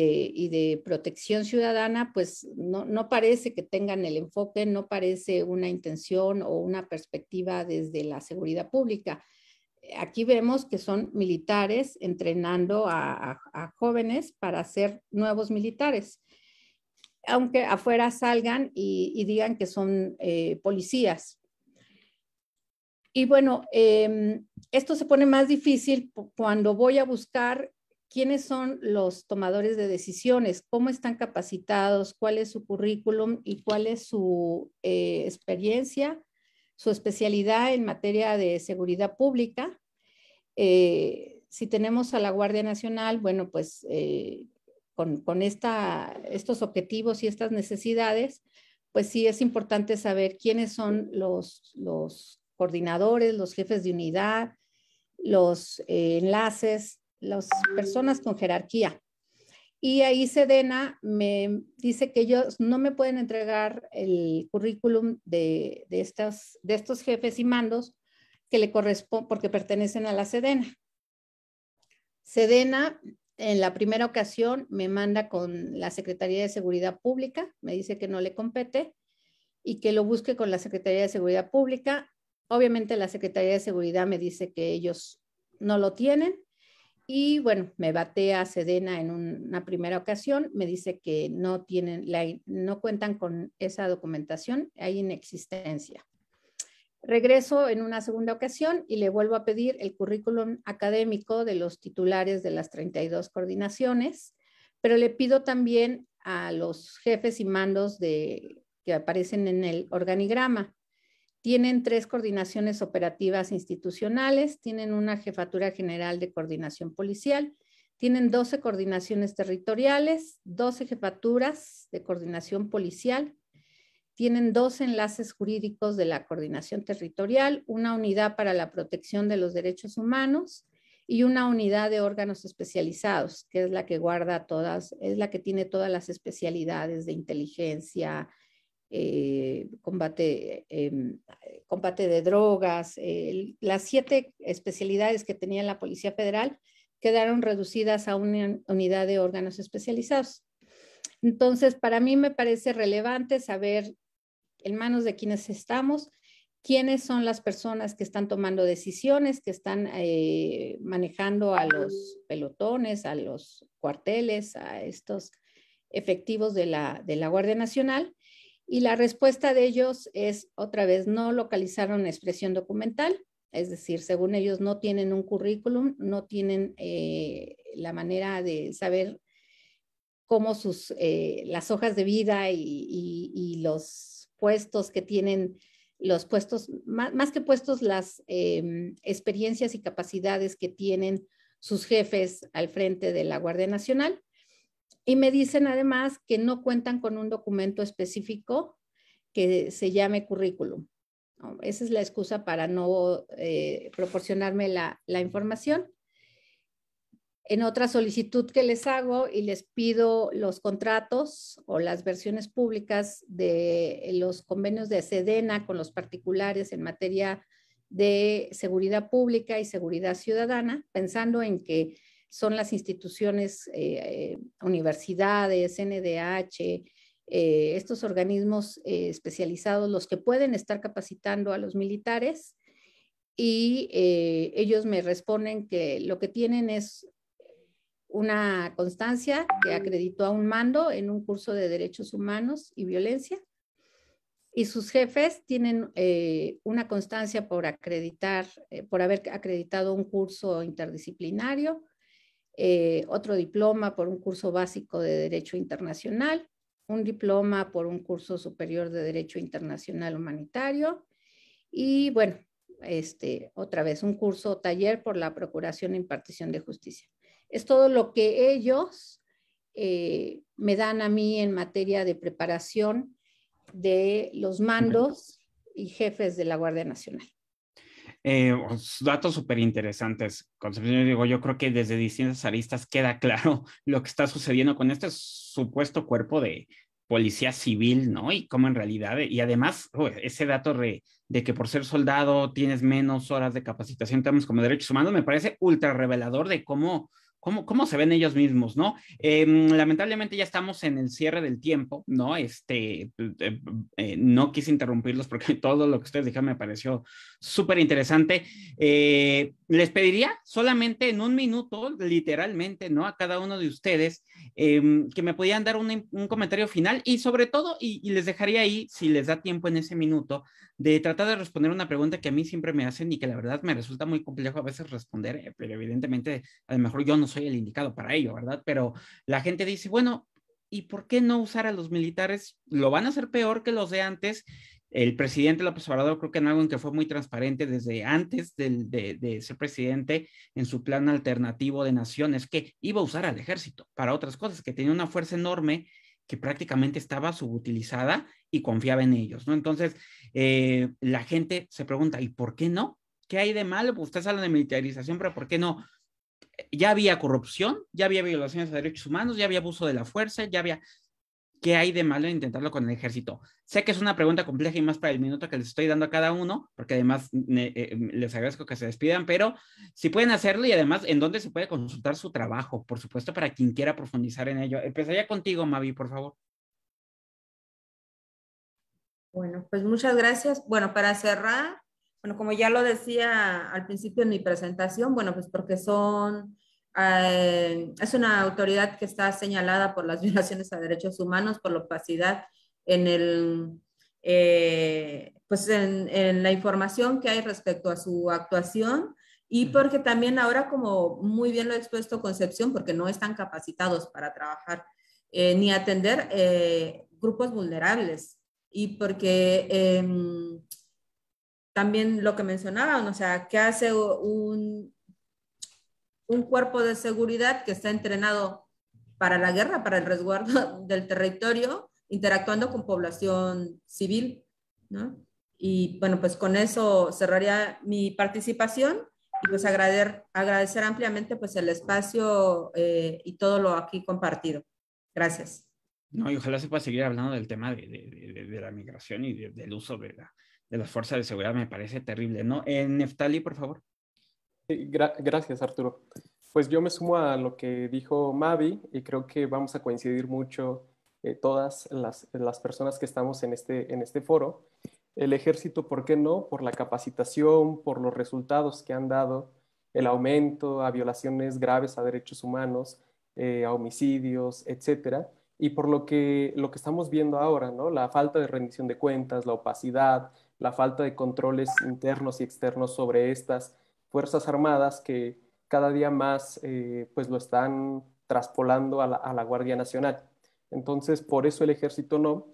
de, protección ciudadana, pues no, parece que tengan el enfoque, no parece una intención o una perspectiva desde la seguridad pública. Aquí vemos que son militares entrenando a jóvenes para ser nuevos militares aunque afuera salgan y, digan que son eh, policías. Y bueno, em, esto se pone más difícil cuando voy a buscar quiénes son los tomadores de decisiones, cómo están capacitados, cuál es su currículum y cuál es su eh, experiencia, su especialidad en materia de seguridad pública. Eh, si tenemos a la Guardia Nacional, bueno, pues con, esta, estos objetivos y estas necesidades, pues sí es importante saber quiénes son los, coordinadores, los jefes de unidad, los eh, enlaces, las personas con jerarquía. Y ahí Sedena me dice que ellos no me pueden entregar el currículum de, estas, de estos jefes y mandos que le corresponde porque pertenecen a la Sedena. Sedena en la primera ocasión me manda con la Secretaría de Seguridad Pública, me dice que no le compete y que lo busque con la Secretaría de Seguridad Pública. Obviamente la Secretaría de Seguridad me dice que ellos no lo tienen y bueno, me batea a Sedena en una primera ocasión, me dice que no tienen, no cuentan con esa documentación, hay inexistencia. Regreso en una segunda ocasión y le vuelvo a pedir el currículum académico de los titulares de las 32 coordinaciones, pero le pido también a los jefes y mandos que aparecen en el organigrama. Tienen tres coordinaciones operativas institucionales, tienen una jefatura general de coordinación policial, tienen 12 coordinaciones territoriales, 12 jefaturas de coordinación policial, tienen dos enlaces jurídicos de la coordinación territorial, una unidad para la protección de los derechos humanos y una unidad de órganos especializados, que es la que guarda todas, es la que tiene todas las especialidades de inteligencia, eh, em, combate, de drogas, las siete especialidades que tenía la Policía Federal quedaron reducidas a una unidad de órganos especializados. Entonces, para mí me parece relevante saber en manos de quiénes estamos, quiénes son las personas que están tomando decisiones, que están eh, manejando a los pelotones, a los cuarteles, a estos efectivos de la, Guardia Nacional. Y la respuesta de ellos es, otra vez, no localizaron expresión documental, es decir, según ellos no tienen un currículum, no tienen eh, la manera de saber cómo sus, eh, las hojas de vida y, los puestos que tienen, los puestos, más, que puestos, las em, experiencias y capacidades que tienen sus jefes al frente de la Guardia Nacional. Y me dicen además que no cuentan con un documento específico que se llame currículum. Esa es la excusa para no eh, proporcionarme la, la información en otra solicitud que les hago y les pido los contratos o las versiones públicas de los convenios de Sedena con los particulares en materia de seguridad pública y seguridad ciudadana, pensando en que son las instituciones, eh, universidades, NDH, eh, estos organismos eh, especializados los que pueden estar capacitando a los militares y ellos me responden que lo que tienen es una constancia que acreditó a un mando en un curso de derechos humanos y violencia. Y sus jefes tienen eh, una constancia por acreditar, eh, por haber acreditado un curso interdisciplinario, eh, otro diploma por un curso básico de Derecho Internacional, un diploma por un curso superior de Derecho Internacional Humanitario y, bueno, este, otra vez un curso taller por la Procuración e Impartición de Justicia es todo lo que ellos eh, me dan a mí en materia de preparación de los mandos y jefes de la Guardia Nacional. Eh, pues, datos súper interesantes, Concepción. Digo, yo creo que desde distintas aristas queda claro lo que está sucediendo con este supuesto cuerpo de policía civil, ¿no? Y cómo en realidad, y además, ese dato de que por ser soldado tienes menos horas de capacitación, tenemos como derechos humanos, me parece ultra revelador de cómo cómo, se ven ellos mismos, ¿no? Em, lamentablemente ya estamos en el cierre del tiempo, ¿no? Este, eh, eh, no quise interrumpirlos porque todo lo que ustedes dijeron me pareció súper interesante. Eh, les pediría solamente en un minuto, literalmente, ¿no? A cada uno de ustedes em, que me podían dar un, comentario final y sobre todo, y, les dejaría ahí, si les da tiempo en ese minuto, de tratar de responder una pregunta que a mí siempre me hacen y que la verdad me resulta muy complejo a veces responder, eh, pero evidentemente a lo mejor yo no soy el indicado para ello, ¿verdad? Pero la gente dice, bueno, ¿y por qué no usar a los militares? Lo van a hacer peor que los de antes el presidente López Obrador, creo que en algo en que fue muy transparente desde antes de, ser presidente en su plan alternativo de naciones que iba a usar al ejército para otras cosas, que tenía una fuerza enorme que prácticamente estaba subutilizada y confiaba en ellos, ¿no? Entonces, eh, la gente se pregunta, ¿y por qué no? ¿Qué hay de malo? Pues ustedes hablan de militarización, pero ¿por qué no? Ya había corrupción, ya había violaciones a derechos humanos, ya había abuso de la fuerza, ya había ¿qué hay de malo en intentarlo con el ejército? Sé que es una pregunta compleja y más para el minuto que les estoy dando a cada uno, porque además eh, mm, les agradezco que se despidan, pero si pueden hacerlo y además en dónde se puede consultar su trabajo, por supuesto, para quien quiera profundizar en ello. Empezaría contigo, Mavi, por favor. Bueno, pues muchas gracias. Bueno, para cerrar, bueno, como ya lo decía al principio en mi presentación, bueno, pues porque son eh, es una autoridad que está señalada por las violaciones a derechos humanos, por la opacidad en, el, eh, pues en, la información que hay respecto a su actuación y porque también ahora, como muy bien lo ha expuesto Concepción, porque no están capacitados para trabajar eh, ni atender grupos vulnerables y porque em, también lo que mencionaban, o sea, que hace un, un cuerpo de seguridad que está entrenado para la guerra, para el resguardo del territorio, interactuando con población civil. ¿no? Y bueno, pues con eso cerraría mi participación y pues agradecer, agradecer ampliamente pues el espacio eh, y todo lo aquí compartido. Gracias. No, y ojalá se pueda seguir hablando del tema de, la migración y del uso de, las fuerzas de seguridad, me parece terrible. ¿no? en eh, Neftali, por favor gracias, Arturo. Pues yo me sumo a lo que dijo Mavi y creo que vamos a coincidir mucho eh, todas las, personas que estamos en este, en este foro. El ejército, ¿por qué no? Por la capacitación, por los resultados que han dado, el aumento a violaciones graves a derechos humanos, eh, a homicidios, etcétera. Y por lo que, lo que estamos viendo ahora, ¿no? La falta de rendición de cuentas, la opacidad, la falta de controles internos y externos sobre estas Fuerzas Armadas que cada día más eh, pues lo están traspolando a la, Guardia Nacional. Entonces, por eso el ejército no,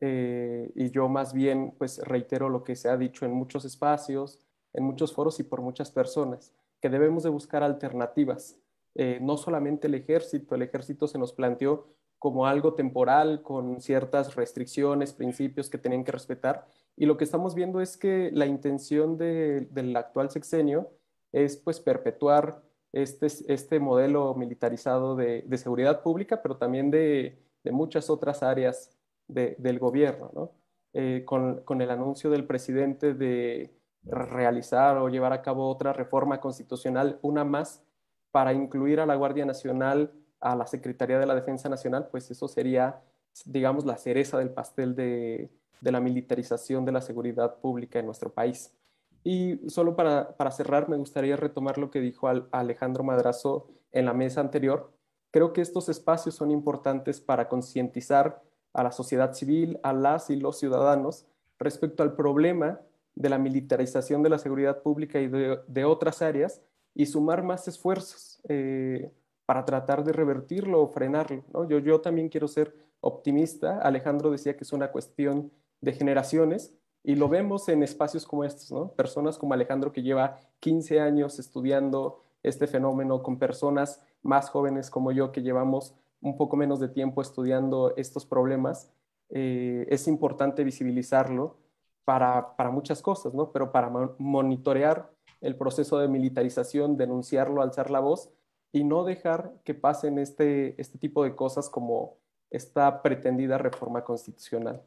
eh, y yo más bien pues reitero lo que se ha dicho en muchos espacios, en muchos foros y por muchas personas, que debemos de buscar alternativas. Eh, no solamente el ejército, el ejército se nos planteó como algo temporal, con ciertas restricciones, principios que tenían que respetar. Y lo que estamos viendo es que la intención del actual sexenio es pues perpetuar este, este modelo militarizado de, seguridad pública, pero también de, muchas otras áreas del gobierno, eh, con, el anuncio del presidente de realizar o llevar a cabo otra reforma constitucional, una más, para incluir a la Guardia Nacional, a la Secretaría de la Defensa Nacional, pues eso sería, digamos, la cereza del pastel de la militarización de la seguridad pública en nuestro país. Y solo para, cerrar, me gustaría retomar lo que dijo Alejandro Madrazo en la mesa anterior. Creo que estos espacios son importantes para concientizar a la sociedad civil, a las y los ciudadanos respecto al problema de la militarización de la seguridad pública y de, otras áreas y sumar más esfuerzos eh, para tratar de revertirlo o frenarlo. Yo, yo también quiero ser optimista. Alejandro decía que es una cuestión de generaciones y lo vemos en espacios como estos, ¿no? Personas como Alejandro que lleva 15 años estudiando este fenómeno con personas más jóvenes como yo que llevamos un poco menos de tiempo estudiando estos problemas, eh, es importante visibilizarlo para, para, muchas cosas, ¿no? Pero para monitorear el proceso de militarización, denunciarlo, alzar la voz y no dejar que pasen este, este tipo de cosas como esta pretendida reforma constitucional.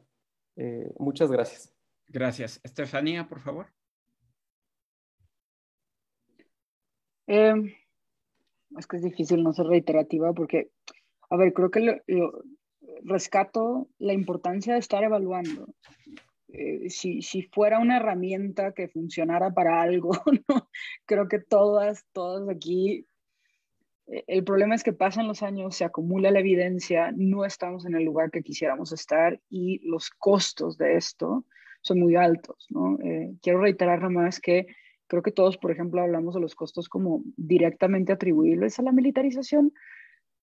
Eh, muchas gracias. Gracias. Estefanía, por favor. Em, es que es difícil no ser reiterativa porque, a ver, creo que rescato la importancia de estar evaluando. Eh, si, si, fuera una herramienta que funcionara para algo, creo que todas, todas aquí, eh, el problema es que pasan los años, se acumula la evidencia, no estamos en el lugar que quisiéramos estar y los costos de esto son muy altos, eh, quiero reiterar más que creo que todos, por ejemplo, hablamos de los costos como directamente atribuibles a la militarización,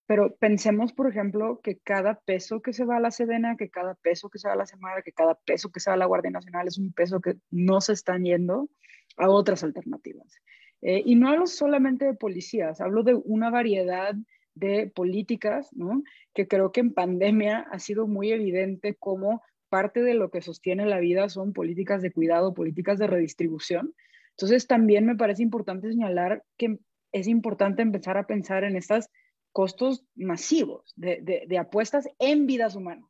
pero pensemos, por ejemplo, que cada peso que se va a la Sedena, que cada peso que se va a la Semana, que cada peso que se va a la Guardia Nacional es un peso que no se están yendo a otras alternativas. Eh, y no hablo solamente de policías, hablo de una variedad de políticas, Que creo que en pandemia ha sido muy evidente cómo parte de lo que sostiene la vida son políticas de cuidado, políticas de redistribución. Entonces también me parece importante señalar que es importante empezar a pensar en estos costos masivos de, apuestas en vidas humanas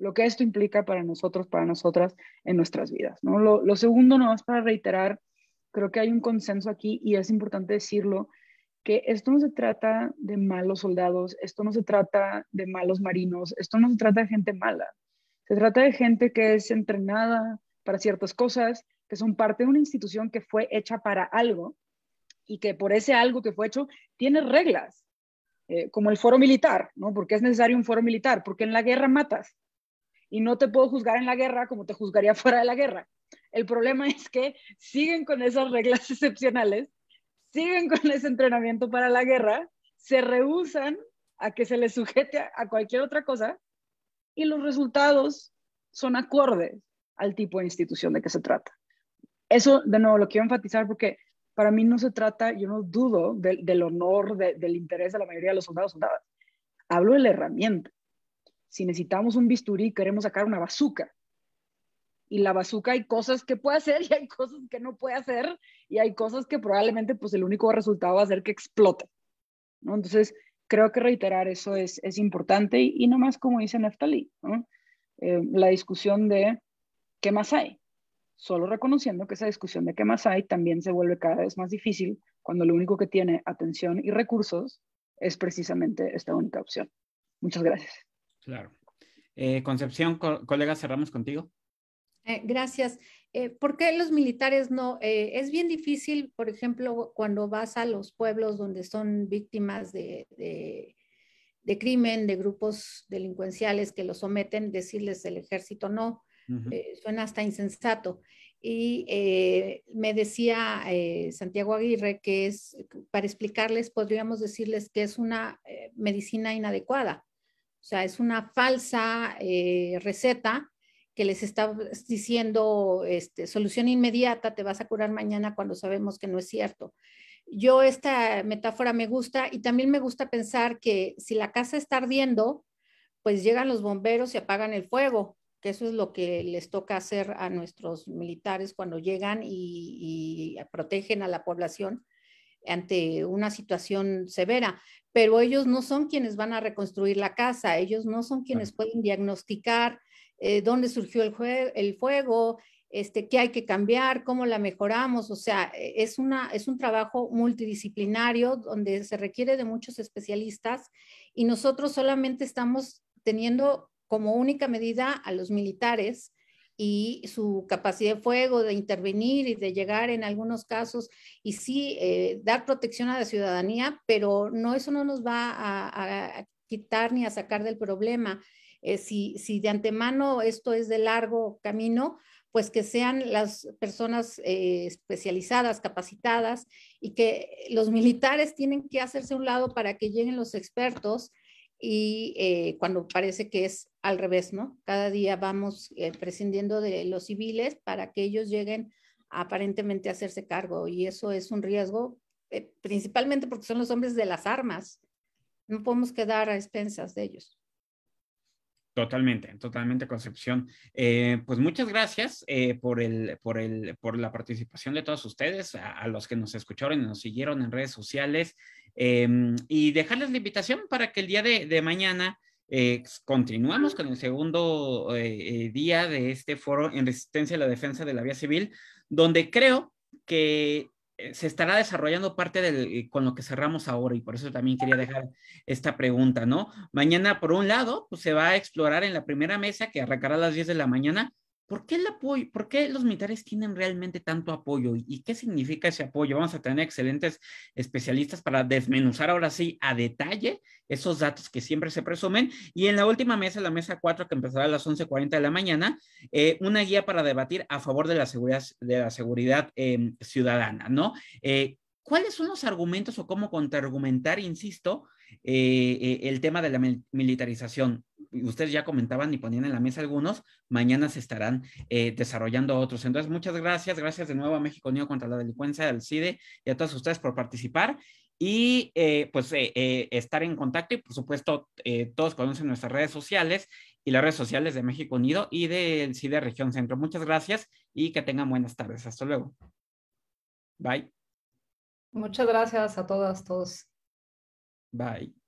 lo que esto implica para nosotros, para nosotras en nuestras vidas. Lo, segundo, segundo, es para reiterar, creo que hay un consenso aquí y es importante decirlo, que esto no se trata de malos soldados, esto no se trata de malos marinos, esto no se trata de gente mala. Se trata de gente que es entrenada para ciertas cosas, que son parte de una institución que fue hecha para algo y que por ese algo que fue hecho tiene reglas, eh, como el foro militar, ¿no? Porque es necesario un foro militar, porque en la guerra matas y no te puedo juzgar en la guerra como te juzgaría fuera de la guerra. El problema es que siguen con esas reglas excepcionales, siguen con ese entrenamiento para la guerra, se rehusan a que se les sujete a cualquier otra cosa y los resultados son acordes al tipo de institución de que se trata. Eso, de nuevo, lo quiero enfatizar porque para mí no se trata, yo no dudo del honor, del interés de la mayoría de los soldados soldadas. Hablo de la herramienta. Si necesitamos un bisturí, queremos sacar una bazuca. Y la bazuca hay cosas que puede hacer y hay cosas que no puede hacer y hay cosas que probablemente pues el único resultado va a ser que explote. Entonces, creo que reiterar eso es, es importante y, no más como dice Neftali, eh, la discusión de qué más hay. Solo reconociendo que esa discusión de qué más hay también se vuelve cada vez más difícil cuando lo único que tiene atención y recursos es precisamente esta única opción. Muchas gracias. Claro. Eh, Concepción, colega, cerramos contigo. Eh, gracias. Eh, ¿por qué los militares no? Eh, es bien difícil, por ejemplo, cuando vas a los pueblos donde son víctimas de, crimen, de grupos delincuenciales que los someten, decirles el ejército no. Eh, suena hasta insensato. Y me decía Santiago Aguirre que es, para explicarles, podríamos decirles que es una medicina inadecuada, o sea, es una falsa receta que les está diciendo este, solución inmediata, te vas a curar mañana cuando sabemos que no es cierto. Yo esta metáfora me gusta y también me gusta pensar que si la casa está ardiendo, pues llegan los bomberos y apagan el fuego, que eso es lo que les toca hacer a nuestros militares cuando llegan y protegen a la población ante una situación severa, pero ellos no son quienes van a reconstruir la casa, ellos no son quienes pueden diagnosticar eh, dónde surgió el, el fuego, este, qué hay que cambiar, cómo la mejoramos. O sea, eh, es, una, es un trabajo multidisciplinario donde se requiere de muchos especialistas y nosotros solamente estamos teniendo como única medida a los militares y su capacidad de fuego, de intervenir y de llegar en algunos casos y sí eh, dar protección a la ciudadanía, pero no, eso no nos va a quitar ni a sacar del problema. Eh, si, de antemano esto es de largo camino, pues que sean las personas eh, especializadas, capacitadas, y que los militares tienen que hacerse un lado para que lleguen los expertos y eh, cuando parece que es al revés, ¿no? Cada día vamos prescindiendo de los civiles para que ellos lleguen aparentemente a hacerse cargo y eso es un riesgo, principalmente porque son los hombres de las armas. No podemos quedar a expensas de ellos. Totalmente, totalmente, Concepción. Eh, pues muchas gracias eh, por, el, por, el, por la participación de todos ustedes, a, los que nos escucharon y nos siguieron en redes sociales, em, y dejarles la invitación para que el día de, de mañana eh, continuamos con el segundo día de este foro en resistencia a la defensa de la vía civil, donde creo que eh, se estará desarrollando parte del, eh, con lo que cerramos ahora y por eso también quería dejar esta pregunta, ¿no? Mañana, por un lado, pues se va a explorar en la primera mesa que arrancará a las 10 de la mañana, ¿por qué, el apoyo, ¿por qué los militares tienen realmente tanto apoyo? ¿Y qué significa ese apoyo? Vamos a tener excelentes especialistas para desmenuzar ahora sí a detalle esos datos que siempre se presumen. Y en la última mesa, la mesa 4, que empezará a las 11.40 de la mañana, eh, una guía para debatir a favor de la seguridad, de la seguridad em, ciudadana, ¿no? Eh, ¿Cuáles son los argumentos o cómo contraargumentar, insisto, eh, el tema de la militarización? ustedes ya comentaban y ponían en la mesa algunos, mañana se estarán eh, desarrollando otros. Entonces, muchas gracias, gracias de nuevo a México Unido contra la Delincuencia, al CIDE y a todos ustedes por participar y eh, pues eh, estar en contacto y por supuesto todos conocen nuestras redes sociales y las redes sociales de México Unido y del CIDE Región Centro. Muchas gracias y que tengan buenas tardes. Hasta luego. Bye. Muchas gracias a todas, todos. Bye.